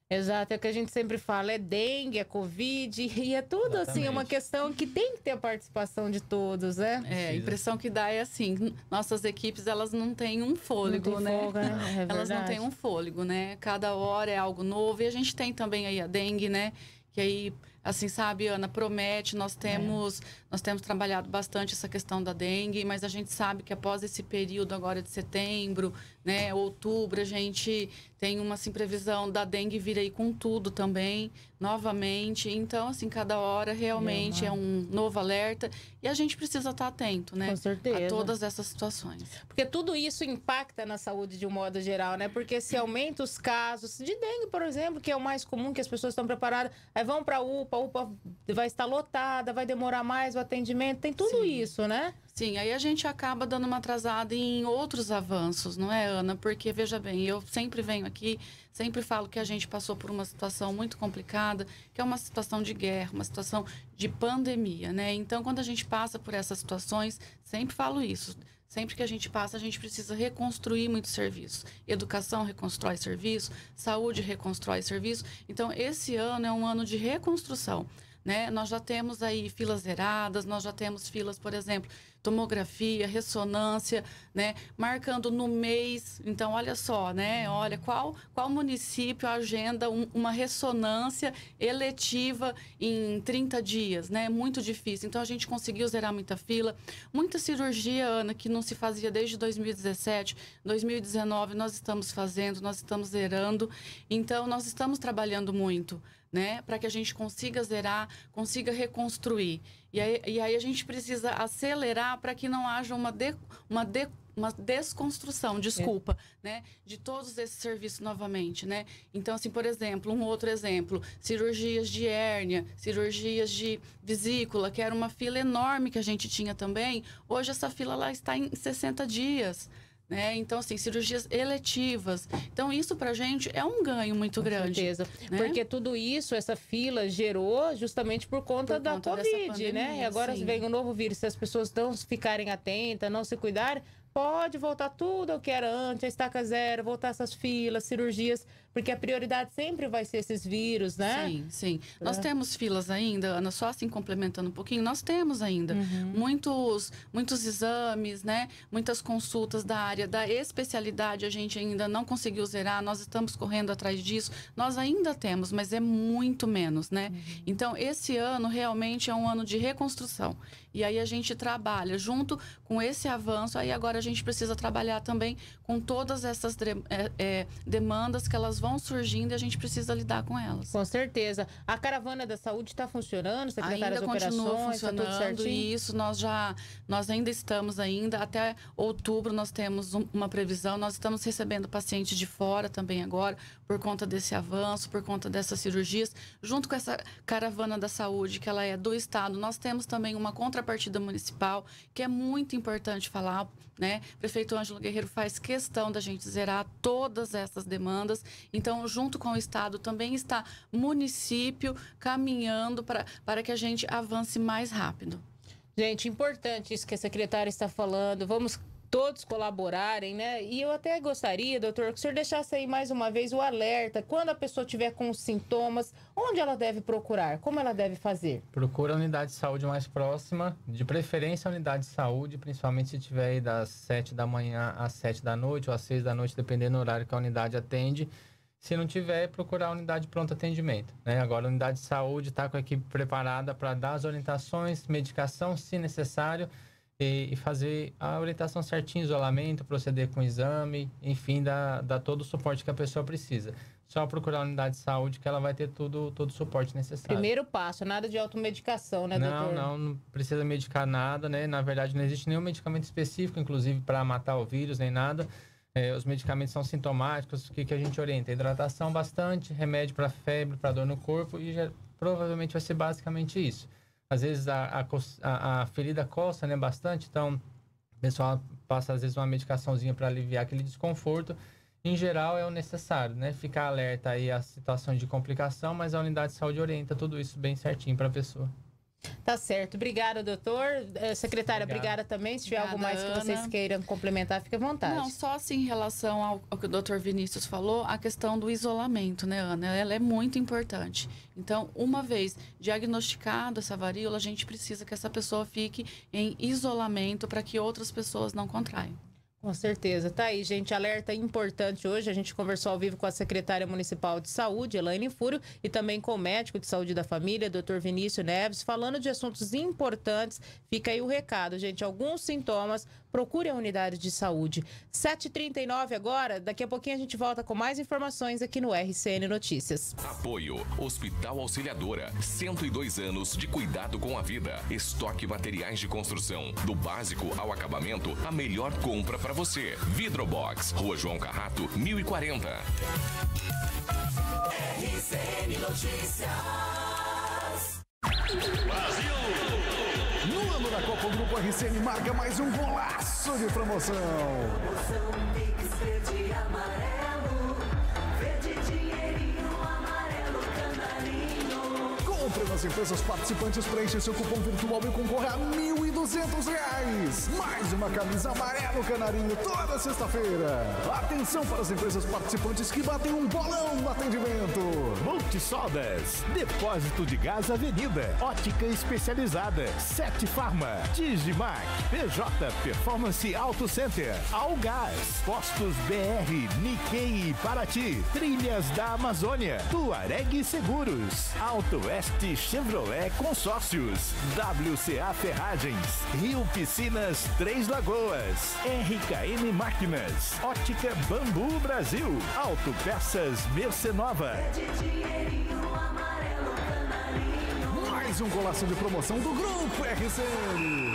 Exato, é o que a gente sempre fala, é dengue, é covid, e é tudo Exatamente. assim, é uma questão que tem que ter a participação de todos, né? É, a impressão que dá é assim, nossas equipes, elas não têm um fôlego, não né? né? É elas não têm um fôlego, né? Cada hora é algo novo, e a gente tem também aí a dengue, né? Que aí assim, sabe, Ana, promete, nós é. temos, é. nós temos trabalhado bastante essa questão da dengue, mas a gente sabe que após esse período agora de setembro, né, outubro, a gente tem uma assim, previsão da dengue vir aí com tudo também, novamente. Então, assim, cada hora realmente é um novo alerta e a gente precisa estar tá atento, né? Com certeza. A todas essas situações. Porque tudo isso impacta na saúde de um modo geral, né? Porque se aumenta os casos de dengue, por exemplo, que é o mais comum, que as pessoas estão preparadas, aí vão para UPA, a UPA vai estar lotada, vai demorar mais o atendimento, tem tudo Sim. isso, né? Sim, aí a gente acaba dando uma atrasada em outros avanços, não é, Ana? Porque, veja bem, eu sempre venho aqui, sempre falo que a gente passou por uma situação muito complicada, que é uma situação de guerra, uma situação de pandemia, né? Então, quando a gente passa por essas situações, sempre falo isso. Sempre que a gente passa, a gente precisa reconstruir muitos serviços. Educação reconstrói serviço, saúde reconstrói serviço. Então, esse ano é um ano de reconstrução. Né? Nós já temos aí filas zeradas, nós já temos filas, por exemplo, tomografia, ressonância, né? Marcando no mês. Então, olha só, né? Olha, qual, qual município agenda um, uma ressonância eletiva em 30 dias, né? Muito difícil. Então, a gente conseguiu zerar muita fila. Muita cirurgia, Ana, que não se fazia desde 2017, 2019, nós estamos fazendo, nós estamos zerando. Então, nós estamos trabalhando muito né? Para que a gente consiga zerar, consiga reconstruir. E aí, e aí a gente precisa acelerar para que não haja uma, de, uma, de, uma desconstrução, desculpa, é. né? De todos esses serviços novamente, né? Então, assim, por exemplo, um outro exemplo, cirurgias de hérnia, cirurgias de vesícula, que era uma fila enorme que a gente tinha também. Hoje essa fila lá está em 60 dias. Né? Então, assim, cirurgias eletivas. Então, isso para gente é um ganho muito Com grande. certeza. Né? Porque tudo isso, essa fila, gerou justamente por conta por da conta Covid, né? pandemia, né? E agora sim. vem o um novo vírus. Se as pessoas não ficarem atentas, não se cuidarem, pode voltar tudo ao que era antes, a estaca zero, voltar essas filas, cirurgias. Porque a prioridade sempre vai ser esses vírus, né? Sim, sim. É. Nós temos filas ainda, Ana, só assim complementando um pouquinho, nós temos ainda uhum. muitos, muitos exames, né? Muitas consultas da área da especialidade, a gente ainda não conseguiu zerar, nós estamos correndo atrás disso. Nós ainda temos, mas é muito menos, né? Uhum. Então, esse ano realmente é um ano de reconstrução. E aí a gente trabalha junto com esse avanço, aí agora a gente precisa trabalhar também com todas essas é, é, demandas que elas vão vão surgindo e a gente precisa lidar com elas. Com certeza. A caravana da saúde está funcionando, secretária ainda de operações, está tudo Isso, nós já, nós ainda estamos ainda, até outubro nós temos um, uma previsão, nós estamos recebendo pacientes de fora também agora, por conta desse avanço, por conta dessas cirurgias, junto com essa caravana da saúde, que ela é do Estado, nós temos também uma contrapartida municipal, que é muito importante falar, né? Prefeito Ângelo Guerreiro faz questão da gente zerar todas essas demandas então, junto com o Estado também está município caminhando pra, para que a gente avance mais rápido. Gente, importante isso que a secretária está falando. Vamos todos colaborarem, né? E eu até gostaria, doutor, que o senhor deixasse aí mais uma vez o alerta. Quando a pessoa tiver com sintomas, onde ela deve procurar? Como ela deve fazer? Procura a unidade de saúde mais próxima, de preferência a unidade de saúde, principalmente se tiver aí das 7 da manhã às 7 da noite ou às 6 da noite, dependendo do horário que a unidade atende. Se não tiver, é procurar a unidade de pronto atendimento. Né? Agora, a unidade de saúde está com a equipe preparada para dar as orientações, medicação, se necessário, e, e, fazer a orientação certinha, isolamento, proceder com exame, enfim, dar, dar todo o suporte que a pessoa precisa. Só procurar a unidade de saúde que ela vai ter tudo, todo o suporte necessário. Primeiro passo, nada de automedicação, né, não, doutor? Não, não precisa medicar nada, né? Na verdade, não existe nenhum medicamento específico, inclusive, para matar o vírus, nem nada é, os medicamentos são sintomáticos, o que, que a gente orienta? Hidratação bastante, remédio para febre, para dor no corpo, e já, provavelmente vai ser basicamente isso. Às vezes a, a, a ferida coça né, bastante, então o pessoal passa às vezes uma medicaçãozinha para aliviar aquele desconforto. Em geral, é o necessário, né? Ficar alerta aí às situações de complicação, mas a unidade de saúde orienta tudo isso bem certinho para a pessoa. Tá certo. Obrigada, doutor. Eh, secretária, obrigada, obrigada também. Se tiver obrigada, algo mais que vocês Ana. queiram complementar, fique à vontade. Não, só assim em relação ao, ao que o doutor Vinícius falou, a questão do isolamento, né, Ana? Ela é muito importante. Então, uma vez diagnosticado essa varíola, a gente precisa que essa pessoa fique em isolamento para que outras pessoas não contraiam. Com certeza. Tá aí, gente. Alerta importante hoje. A gente conversou ao vivo com a secretária municipal de saúde, Elaine Fúrio, e também com o médico de saúde da família, doutor Vinícius Neves, falando de assuntos importantes. Fica aí o recado, gente. Alguns sintomas procure a unidade de saúde. 7h39 agora, daqui a pouquinho a gente volta com mais informações aqui no RCN Notícias. Apoio Hospital Auxiliadora, 102 anos de cuidado com a vida. Estoque materiais de construção, do básico ao acabamento, a melhor compra para você. Vidrobox, Rua João Carrato, 1040. RCN Notícias. O Grupo RCN marca mais um golaço de promoção. Promoção Mix Verde e Amarelo. Verde Dinheirinho Amarelo Canarinho. Compre nas empresas participantes, preencha seu cupom virtual e concorra a mil e 200 reais. Mais uma camisa amarelo canarinho toda sexta-feira. Atenção para as empresas participantes que batem um bolão no atendimento. Multisodas, Depósito de Gás Avenida, Ótica Especializada, Sete Farma, Digimac, PJ Performance Auto Center, Algás, Postos BR, Nikkei e Paraty, Trilhas da Amazônia, Tuareg Seguros, Alto Oeste Chevrolet Consórcios, WCA Ferragens, Rio Piscinas Três Lagoas, RKM Máquinas, Ótica Bambu Brasil, Auto Peças Mercenova. Mais um golaço de promoção do Grupo RCN.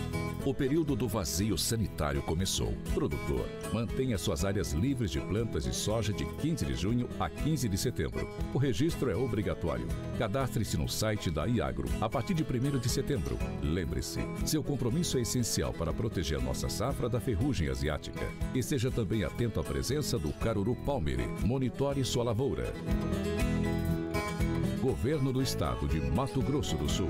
O período do vazio sanitário começou. Produtor, mantenha suas áreas livres de plantas de soja de 15 de junho a 15 de setembro. O registro é obrigatório. Cadastre-se no site da Iagro a partir de 1 de setembro. Lembre-se, seu compromisso é essencial para proteger nossa safra da ferrugem asiática. E seja também atento à presença do caruru palmire. Monitore sua lavoura. Governo do Estado de Mato Grosso do Sul.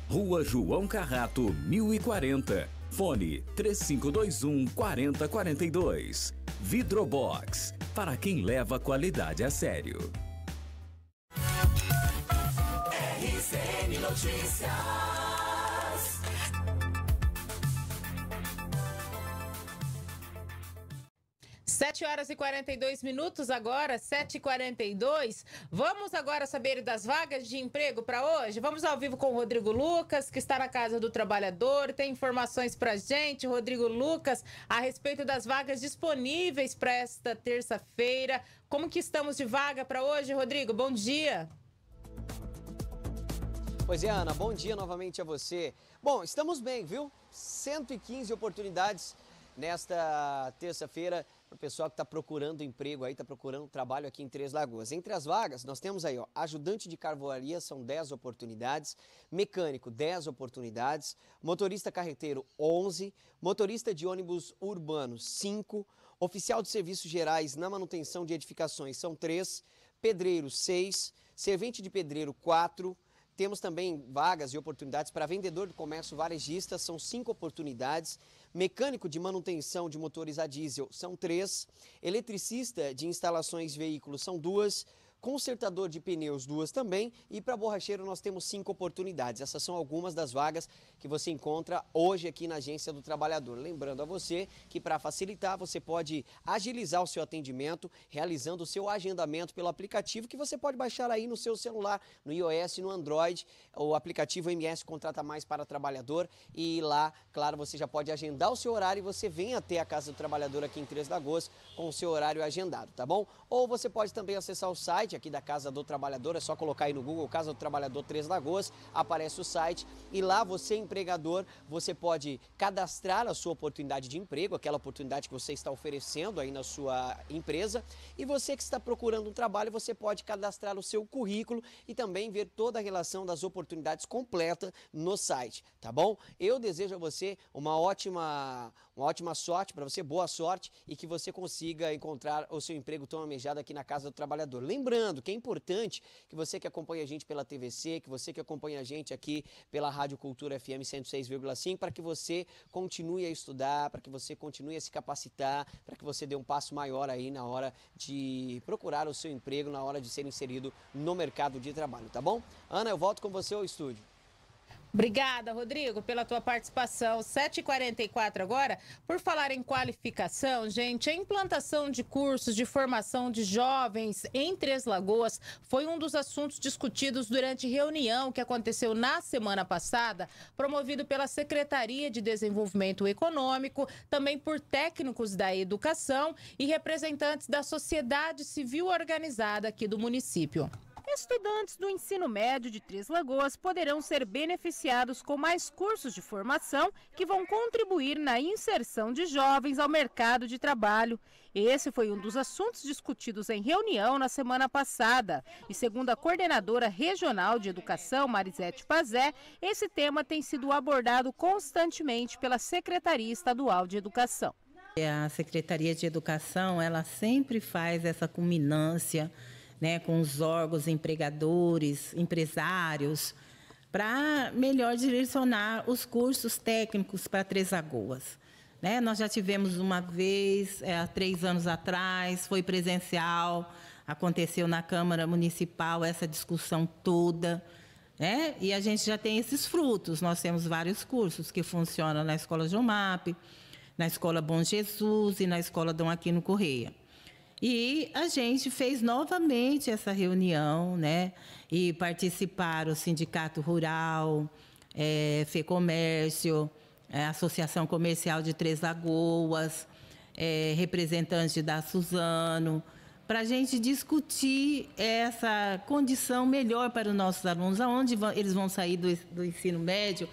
Rua João Carrato, 1040. Fone 3521 4042. Vidrobox para quem leva qualidade a sério. RCN Notícias. 7 horas e 42 minutos agora, 7h42. Vamos agora saber das vagas de emprego para hoje. Vamos ao vivo com o Rodrigo Lucas, que está na Casa do Trabalhador. Tem informações para gente, Rodrigo Lucas, a respeito das vagas disponíveis para esta terça-feira. Como que estamos de vaga para hoje, Rodrigo? Bom dia. Pois é, Ana, bom dia novamente a você. Bom, estamos bem, viu? 115 oportunidades nesta terça-feira para o pessoal que está procurando emprego aí, está procurando trabalho aqui em Três Lagoas. Entre as vagas, nós temos aí, ó, ajudante de carvoaria, são 10 oportunidades, mecânico, 10 oportunidades, motorista carreteiro, 11, motorista de ônibus urbano, 5, oficial de serviços gerais na manutenção de edificações, são 3, pedreiro, 6, servente de pedreiro, 4, temos também vagas e oportunidades para vendedor do comércio varejista, são cinco oportunidades mecânico de manutenção de motores a diesel são três, eletricista de instalações de veículos são duas, consertador de pneus duas também e para borracheiro nós temos cinco oportunidades. Essas são algumas das vagas que você encontra hoje aqui na Agência do Trabalhador. Lembrando a você que para facilitar você pode agilizar o seu atendimento realizando o seu agendamento pelo aplicativo que você pode baixar aí no seu celular, no iOS no Android. O aplicativo MS Contrata Mais para Trabalhador e lá, claro, você já pode agendar o seu horário e você vem até a Casa do Trabalhador aqui em Três Lagoas com o seu horário agendado, tá bom? Ou você pode também acessar o site site aqui da Casa do Trabalhador, é só colocar aí no Google Casa do Trabalhador Três Lagoas, aparece o site e lá você, empregador, você pode cadastrar a sua oportunidade de emprego, aquela oportunidade que você está oferecendo aí na sua empresa. E você que está procurando um trabalho, você pode cadastrar o seu currículo e também ver toda a relação das oportunidades completa no site, tá bom? Eu desejo a você uma ótima, uma ótima sorte para você, boa sorte e que você consiga encontrar o seu emprego tão almejado aqui na Casa do Trabalhador. Lembrando lembrando que é importante que você que acompanha a gente pela TVC, que você que acompanha a gente aqui pela Rádio Cultura FM 106,5, para que você continue a estudar, para que você continue a se capacitar, para que você dê um passo maior aí na hora de procurar o seu emprego, na hora de ser inserido no mercado de trabalho, tá bom? Ana, eu volto com você ao estúdio. Obrigada, Rodrigo, pela tua participação. 7h44 agora. Por falar em qualificação, gente, a implantação de cursos de formação de jovens em Três Lagoas foi um dos assuntos discutidos durante reunião que aconteceu na semana passada, promovido pela Secretaria de Desenvolvimento Econômico, também por técnicos da educação e representantes da sociedade civil organizada aqui do município estudantes do ensino médio de Três Lagoas poderão ser beneficiados com mais cursos de formação que vão contribuir na inserção de jovens ao mercado de trabalho. Esse foi um dos assuntos discutidos em reunião na semana passada. E segundo a coordenadora regional de educação, Marisete Pazé, esse tema tem sido abordado constantemente pela Secretaria Estadual de Educação. É, a Secretaria de Educação, ela sempre faz essa culminância né, com os órgãos empregadores, empresários, para melhor direcionar os cursos técnicos para Três Lagoas. Né? Nós já tivemos uma vez, é, há três anos atrás, foi presencial, aconteceu na Câmara Municipal essa discussão toda. Né? E a gente já tem esses frutos. Nós temos vários cursos que funcionam na Escola Jomap, na Escola Bom Jesus e na Escola Dom Aquino Correia. E a gente fez novamente essa reunião, né? E participaram o Sindicato Rural, é, FEComércio, é, Associação Comercial de Três Lagoas, é, representante da Suzano, para a gente discutir essa condição melhor para os nossos alunos, aonde vão, eles vão sair do, do ensino médio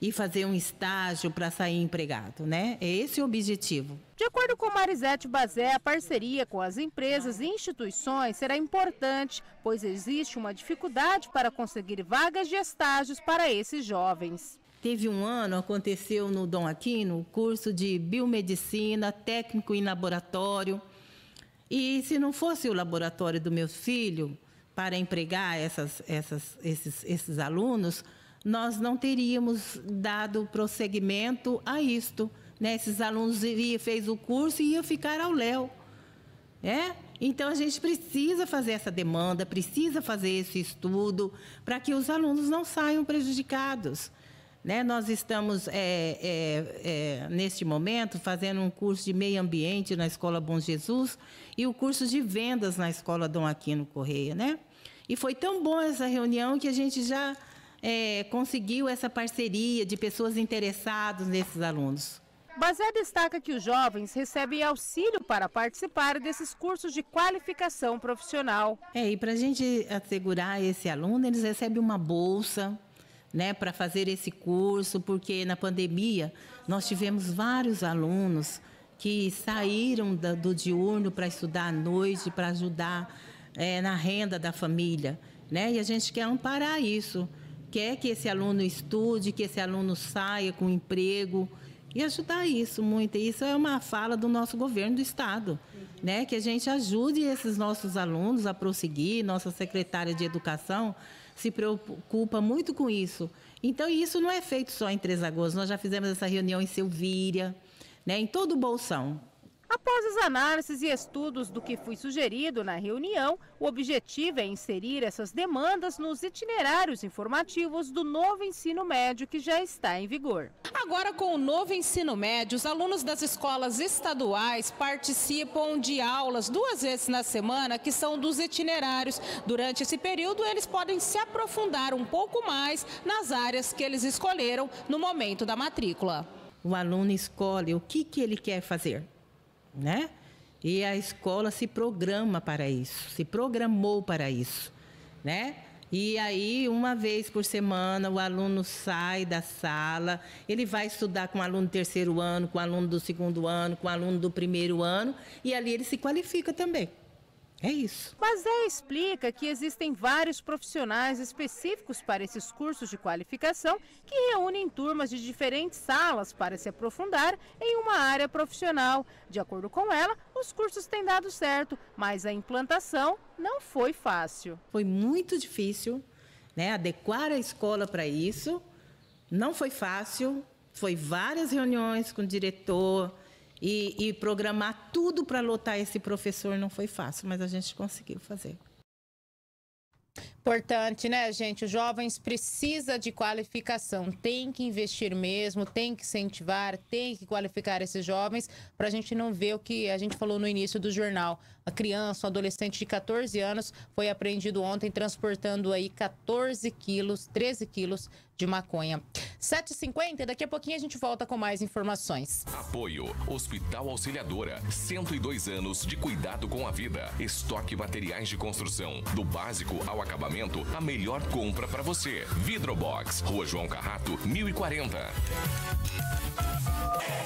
e fazer um estágio para sair empregado, né? É esse o objetivo. De acordo com Marisete Bazé, a parceria com as empresas e instituições será importante, pois existe uma dificuldade para conseguir vagas de estágios para esses jovens. Teve um ano, aconteceu no Dom Aquino, curso de biomedicina, técnico em laboratório. E se não fosse o laboratório do meu filho para empregar essas, essas, esses, esses alunos, nós não teríamos dado prosseguimento a isto. Né? Esses alunos iriam, fez o curso e iam ficar ao léu. Né? Então, a gente precisa fazer essa demanda, precisa fazer esse estudo para que os alunos não saiam prejudicados. Né? Nós estamos, é, é, é, neste momento, fazendo um curso de meio ambiente na Escola Bom Jesus e o curso de vendas na Escola Dom Aquino Correia. Né? E foi tão bom essa reunião que a gente já é, conseguiu essa parceria de pessoas interessadas nesses alunos. Bazé destaca que os jovens recebem auxílio para participar desses cursos de qualificação profissional. É, e para a gente assegurar esse aluno, eles recebem uma bolsa né, para fazer esse curso, porque na pandemia nós tivemos vários alunos que saíram do diurno para estudar à noite, para ajudar é, na renda da família. Né? E a gente quer amparar isso quer que esse aluno estude, que esse aluno saia com emprego e ajudar isso muito. Isso é uma fala do nosso governo do estado, uhum. né? Que a gente ajude esses nossos alunos a prosseguir. Nossa secretária de educação se preocupa muito com isso. Então isso não é feito só em Três Lagoas. Nós já fizemos essa reunião em Silvíria, né? Em todo o bolsão. Após as análises e estudos do que foi sugerido na reunião, o objetivo é inserir essas demandas nos itinerários informativos do novo ensino médio que já está em vigor. Agora, com o novo ensino médio, os alunos das escolas estaduais participam de aulas duas vezes na semana, que são dos itinerários. Durante esse período, eles podem se aprofundar um pouco mais nas áreas que eles escolheram no momento da matrícula. O aluno escolhe o que, que ele quer fazer né? E a escola se programa para isso, se programou para isso, né? E aí, uma vez por semana, o aluno sai da sala, ele vai estudar com o aluno do terceiro ano, com o aluno do segundo ano, com o aluno do primeiro ano, e ali ele se qualifica também. É isso. Mas é explica que existem vários profissionais específicos para esses cursos de qualificação que reúnem turmas de diferentes salas para se aprofundar em uma área profissional. De acordo com ela, os cursos têm dado certo, mas a implantação não foi fácil. Foi muito difícil, né, adequar a escola para isso. Não foi fácil. Foi várias reuniões com o diretor, e, e programar tudo para lotar esse professor não foi fácil, mas a gente conseguiu fazer. Importante, né, gente? Os jovens precisa de qualificação. Tem que investir mesmo, tem que incentivar, tem que qualificar esses jovens para a gente não ver o que a gente falou no início do jornal. A criança, um adolescente de 14 anos, foi apreendido ontem transportando aí 14 quilos, 13 quilos de maconha. 7h50, daqui a pouquinho a gente volta com mais informações. Apoio Hospital Auxiliadora, 102 anos de cuidado com a vida. Estoque materiais de construção, do básico ao acabamento, a melhor compra para você. Vidrobox, Rua João Carrato, 1040.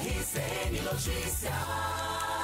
RCN Notícias.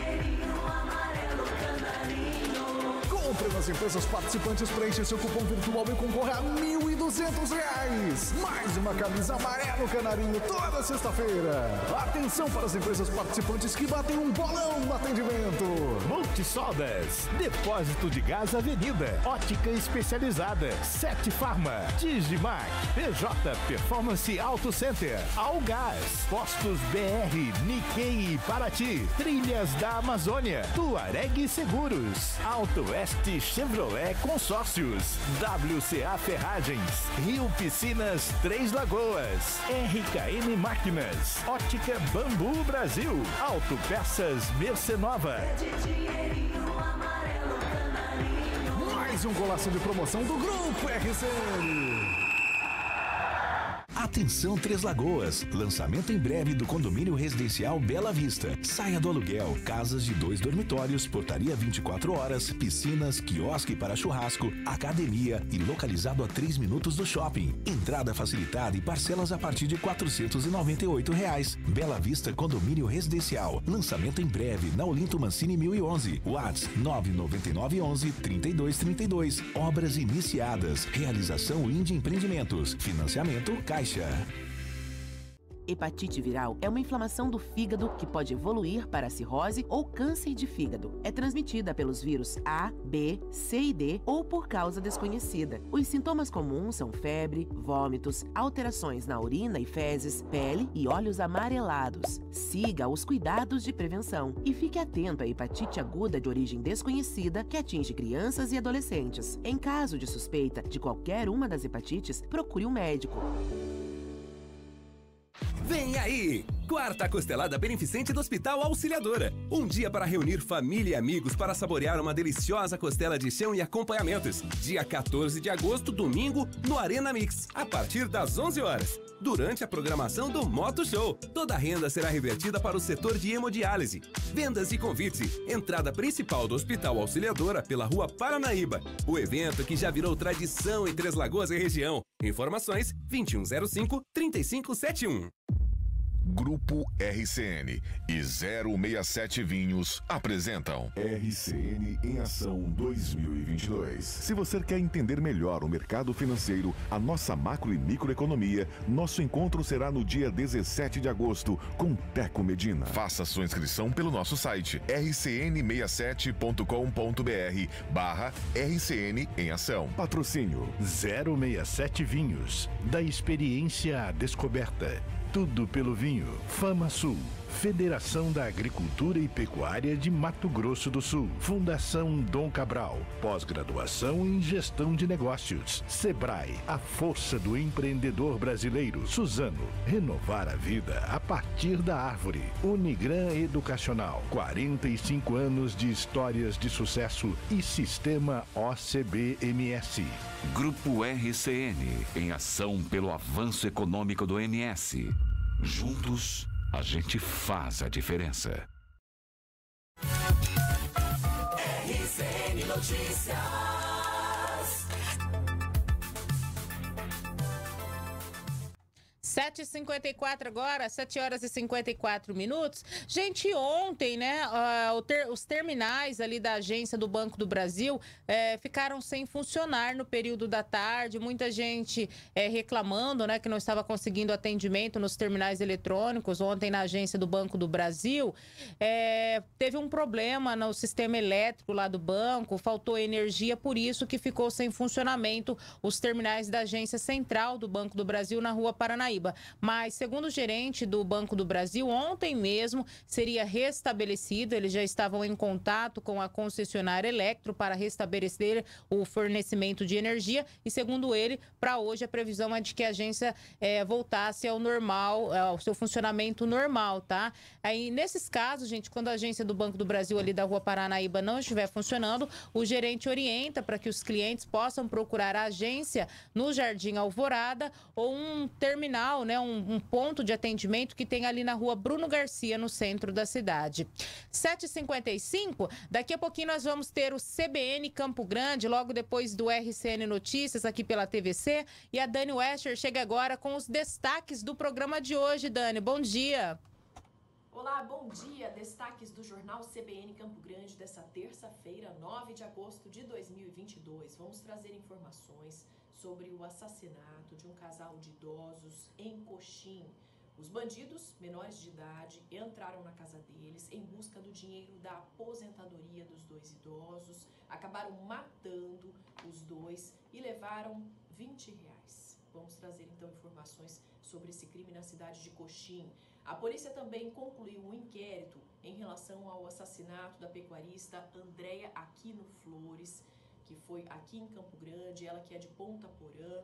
nas empresas participantes, preencha seu cupom virtual e concorra a R$ 1.200. Mais uma camisa amarelo canarinho toda sexta-feira. Atenção para as empresas participantes que batem um bolão no atendimento. Multisodas, Depósito de Gás Avenida, Ótica Especializada, Sete Farma, Digimac, PJ Performance Auto Center, Algás, Postos BR, Nikkei Paraty, Trilhas da Amazônia, Tuareg Seguros, Alto Oeste Chevrolet Consórcios, WCA Ferragens, Rio Piscinas Três Lagoas, RKM Máquinas, Ótica Bambu Brasil, Autopeças Mercenova. Mais um golaço de promoção do Grupo RCN. Atenção Três Lagoas. Lançamento em breve do condomínio residencial Bela Vista. Saia do aluguel. Casas de dois dormitórios, portaria 24 horas, piscinas, quiosque para churrasco, academia e localizado a 3 minutos do shopping. Entrada facilitada e parcelas a partir de R$ reais. Bela Vista Condomínio Residencial. Lançamento em breve na Olinto Mancini 1011. Whats 99911 3232. Obras iniciadas. Realização Indi Empreendimentos. Financiamento Caixa Aisha. Hepatite viral é uma inflamação do fígado que pode evoluir para cirrose ou câncer de fígado. É transmitida pelos vírus A, B, C e D ou por causa desconhecida. Os sintomas comuns são febre, vômitos, alterações na urina e fezes, pele e olhos amarelados. Siga os cuidados de prevenção e fique atento à hepatite aguda de origem desconhecida que atinge crianças e adolescentes. Em caso de suspeita de qualquer uma das hepatites, procure um médico. Vem aí! Quarta costelada beneficente do Hospital Auxiliadora. Um dia para reunir família e amigos para saborear uma deliciosa costela de chão e acompanhamentos. Dia 14 de agosto, domingo, no Arena Mix, a partir das 11 horas durante a programação do Moto Show. Toda a renda será revertida para o setor de hemodiálise. Vendas e convite. Entrada principal do Hospital Auxiliadora pela Rua Paranaíba. O evento que já virou tradição em Três Lagoas e região. Informações 2105 3571. Grupo RCN e 067 Vinhos apresentam RCN em Ação 2022. Se você quer entender melhor o mercado financeiro, a nossa macro e microeconomia, nosso encontro será no dia 17 de agosto com Teco Medina. Faça sua inscrição pelo nosso site rcn67.com.br barra RCN em Ação. Patrocínio 067 Vinhos, da experiência à descoberta tudo pelo vinho. Fama Sul. Federação da Agricultura e Pecuária de Mato Grosso do Sul, Fundação Dom Cabral, pós-graduação em Gestão de Negócios, Sebrae, a força do empreendedor brasileiro, Suzano, renovar a vida a partir da árvore, Unigran Educacional, 45 anos de histórias de sucesso e sistema OCBMS. Grupo RCN, em ação pelo avanço econômico do MS. Juntos a gente faz a diferença. 7h54 agora, 7 horas e 54 minutos. Gente, ontem, né, uh, ter, os terminais ali da agência do Banco do Brasil é, ficaram sem funcionar no período da tarde. Muita gente é, reclamando, né, que não estava conseguindo atendimento nos terminais eletrônicos. Ontem, na agência do Banco do Brasil, é, teve um problema no sistema elétrico lá do banco, faltou energia, por isso que ficou sem funcionamento os terminais da agência central do Banco do Brasil na rua Paranaíba. Paraíba. Mas, segundo o gerente do Banco do Brasil, ontem mesmo seria restabelecido. Eles já estavam em contato com a concessionária Electro para restabelecer o fornecimento de energia. E, segundo ele, para hoje a previsão é de que a agência é, voltasse ao normal, é, ao seu funcionamento normal, tá? Aí, nesses casos, gente, quando a agência do Banco do Brasil ali da Rua Paranaíba não estiver funcionando, o gerente orienta para que os clientes possam procurar a agência no Jardim Alvorada ou um terminal né, um, um ponto de atendimento que tem ali na rua Bruno Garcia, no centro da cidade. 7h55, daqui a pouquinho nós vamos ter o CBN Campo Grande, logo depois do RCN Notícias, aqui pela TVC. E a Dani Wester chega agora com os destaques do programa de hoje. Dani, bom dia. Olá, bom dia. Destaques do jornal CBN Campo Grande dessa terça-feira, 9 de agosto de 2022. Vamos trazer informações sobre o assassinato de um casal de idosos em Coxim. Os bandidos, menores de idade, entraram na casa deles em busca do dinheiro da aposentadoria dos dois idosos, acabaram matando os dois e levaram 20 reais. Vamos trazer então informações sobre esse crime na cidade de Coxim. A polícia também concluiu um inquérito em relação ao assassinato da pecuarista Andréa Aquino Flores, que foi aqui em Campo Grande, ela que é de Ponta Porã,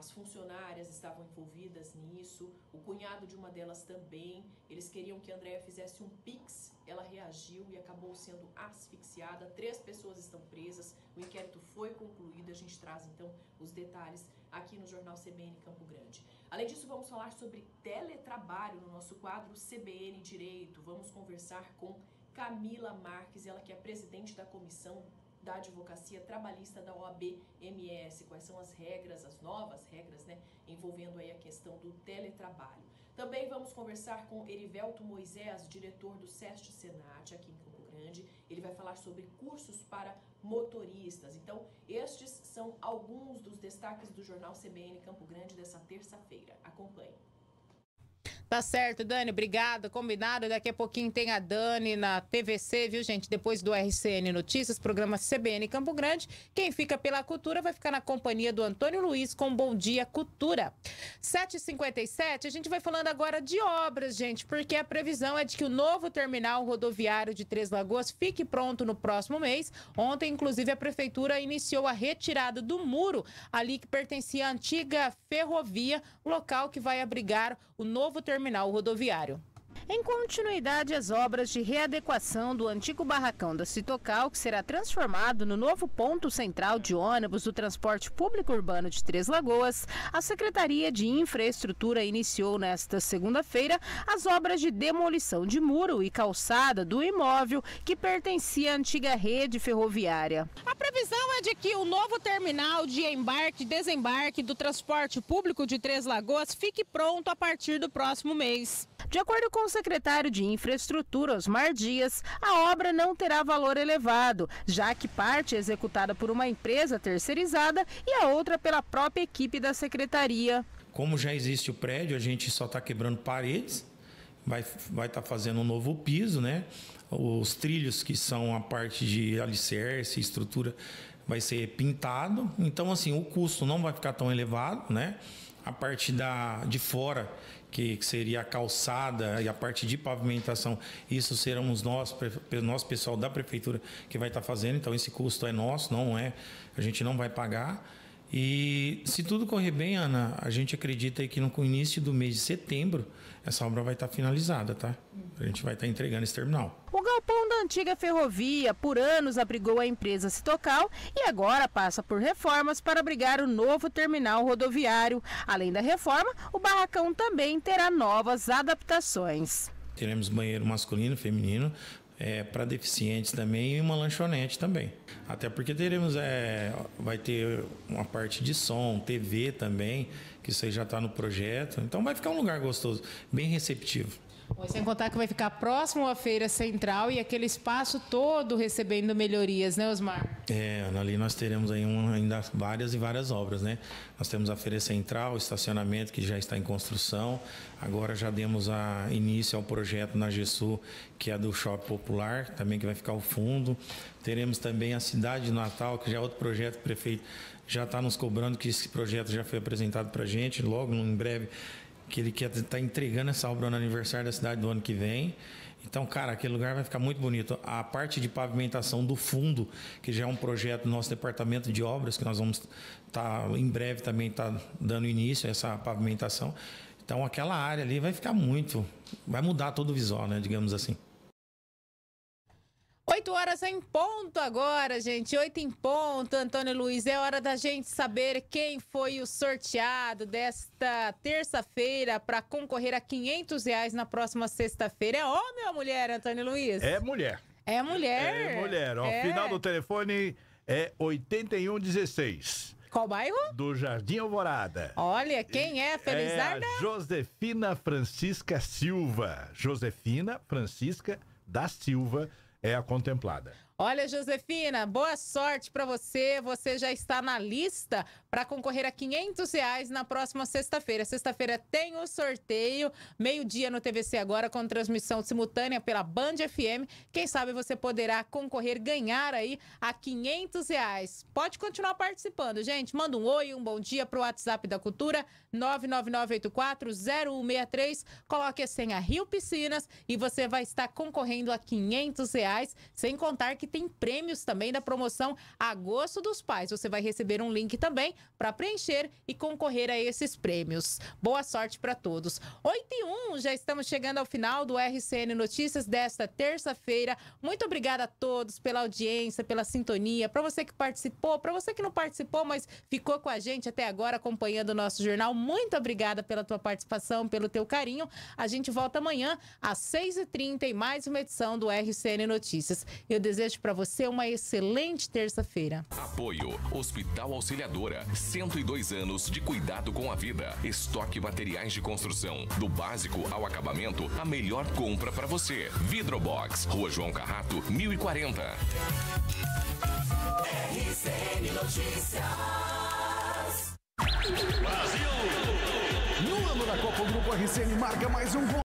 as funcionárias estavam envolvidas nisso, o cunhado de uma delas também. Eles queriam que a Andréia fizesse um pix, ela reagiu e acabou sendo asfixiada. Três pessoas estão presas, o inquérito foi concluído. A gente traz então os detalhes aqui no Jornal CBN Campo Grande. Além disso, vamos falar sobre teletrabalho no nosso quadro CBN Direito. Vamos conversar com Camila Marques, ela que é presidente da comissão da Advocacia Trabalhista da OAB-MS. Quais são as regras, as novas regras, né, envolvendo aí a questão do teletrabalho. Também vamos conversar com Erivelto Moisés, diretor do SEST Senat aqui em Campo Grande. Ele vai falar sobre cursos para motoristas. Então, estes são alguns dos destaques do jornal CBN Campo Grande dessa terça-feira. Acompanhe. Tá certo, Dani, obrigada. Combinado. Daqui a pouquinho tem a Dani na TVC, viu, gente? Depois do RCN Notícias, programa CBN Campo Grande. Quem fica pela cultura vai ficar na companhia do Antônio Luiz com Bom Dia Cultura. 7h57, a gente vai falando agora de obras, gente, porque a previsão é de que o novo terminal rodoviário de Três Lagoas fique pronto no próximo mês. Ontem, inclusive, a prefeitura iniciou a retirada do muro ali que pertencia à antiga ferrovia, local que vai abrigar o novo terminal terminal rodoviário. Em continuidade às obras de readequação do antigo barracão da Citocal, que será transformado no novo ponto central de ônibus do transporte público urbano de Três Lagoas, a Secretaria de Infraestrutura iniciou nesta segunda-feira as obras de demolição de muro e calçada do imóvel que pertencia à antiga rede ferroviária. A previsão é de que o novo terminal de embarque e desembarque do transporte público de Três Lagoas fique pronto a partir do próximo mês. De acordo com secretário de Infraestrutura, Osmar Dias, a obra não terá valor elevado, já que parte é executada por uma empresa terceirizada e a outra pela própria equipe da secretaria. Como já existe o prédio, a gente só está quebrando paredes, vai estar vai tá fazendo um novo piso, né? Os trilhos que são a parte de alicerce, estrutura, vai ser pintado. Então, assim, o custo não vai ficar tão elevado, né? A parte da, de fora que, que seria a calçada e a parte de pavimentação, isso seremos nós, nosso pessoal da prefeitura que vai estar tá fazendo, então esse custo é nosso, não é, a gente não vai pagar. E se tudo correr bem, Ana, a gente acredita que no início do mês de setembro essa obra vai estar tá finalizada, tá? A gente vai estar tá entregando esse terminal. O galpão da antiga ferrovia por anos abrigou a empresa Citocal e agora passa por reformas para abrigar o novo terminal rodoviário. Além da reforma, o barracão também terá novas adaptações. Teremos banheiro masculino, feminino, é, para deficientes também e uma lanchonete também. Até porque teremos, é, vai ter uma parte de som, TV também, que isso aí já está no projeto. Então vai ficar um lugar gostoso, bem receptivo sem contar que vai ficar próximo à feira central e aquele espaço todo recebendo melhorias, né, Osmar? É, ali nós teremos aí um, ainda várias e várias obras, né? Nós temos a feira central, o estacionamento que já está em construção. Agora já demos a início ao projeto na GESU, que é do shopping popular, também que vai ficar o fundo. Teremos também a cidade de Natal, que já é outro projeto que o prefeito já está nos cobrando, que esse projeto já foi apresentado para a gente. Logo, em breve, que ele quer estar tá entregando essa obra no aniversário da cidade do ano que vem. Então, cara, aquele lugar vai ficar muito bonito. A parte de pavimentação do fundo, que já é um projeto do nosso departamento de obras, que nós vamos estar tá, em breve também tá dando início a essa pavimentação. Então, aquela área ali vai ficar muito, vai mudar todo o visual, né, digamos assim. 8 horas em ponto agora, gente. 8 em ponto, Antônio Luiz. É hora da gente saber quem foi o sorteado desta terça-feira para concorrer a 500 reais na próxima sexta-feira. É homem ou mulher, Antônio Luiz? É mulher. É mulher. É mulher. Ó, é. final do telefone é 8116. Qual bairro? Do Jardim Alvorada. Olha, quem é, é Felizarda? É Josefina Francisca Silva. Josefina Francisca da Silva é a contemplada. Olha, Josefina, boa sorte para você. Você já está na lista para concorrer a 500 reais na próxima sexta-feira. Sexta-feira tem o sorteio, meio-dia no TVC agora, com transmissão simultânea pela Band FM. Quem sabe você poderá concorrer, ganhar aí a 500 reais. Pode continuar participando, gente. Manda um oi, um bom dia para o WhatsApp da Cultura, 999840163. Coloque a senha Rio Piscinas e você vai estar concorrendo a 500 reais, sem contar que tem prêmios também da promoção Agosto dos Pais. Você vai receber um link também para preencher e concorrer a esses prêmios. Boa sorte para todos. 8 e 1, já estamos chegando ao final do RCN Notícias desta terça-feira. Muito obrigada a todos pela audiência, pela sintonia, para você que participou, para você que não participou, mas ficou com a gente até agora acompanhando o nosso jornal. Muito obrigada pela tua participação, pelo teu carinho. A gente volta amanhã às 6h30 em mais uma edição do RCN Notícias. Eu desejo para você uma excelente terça-feira. Apoio Hospital Auxiliadora, 102 anos de cuidado com a vida. Estoque materiais de construção, do básico ao acabamento, a melhor compra para você. Vidrobox, Rua João Carrato, 1040. RCN Notícias. Brasil! No ano da Copa, o Grupo RCN marca mais um gol.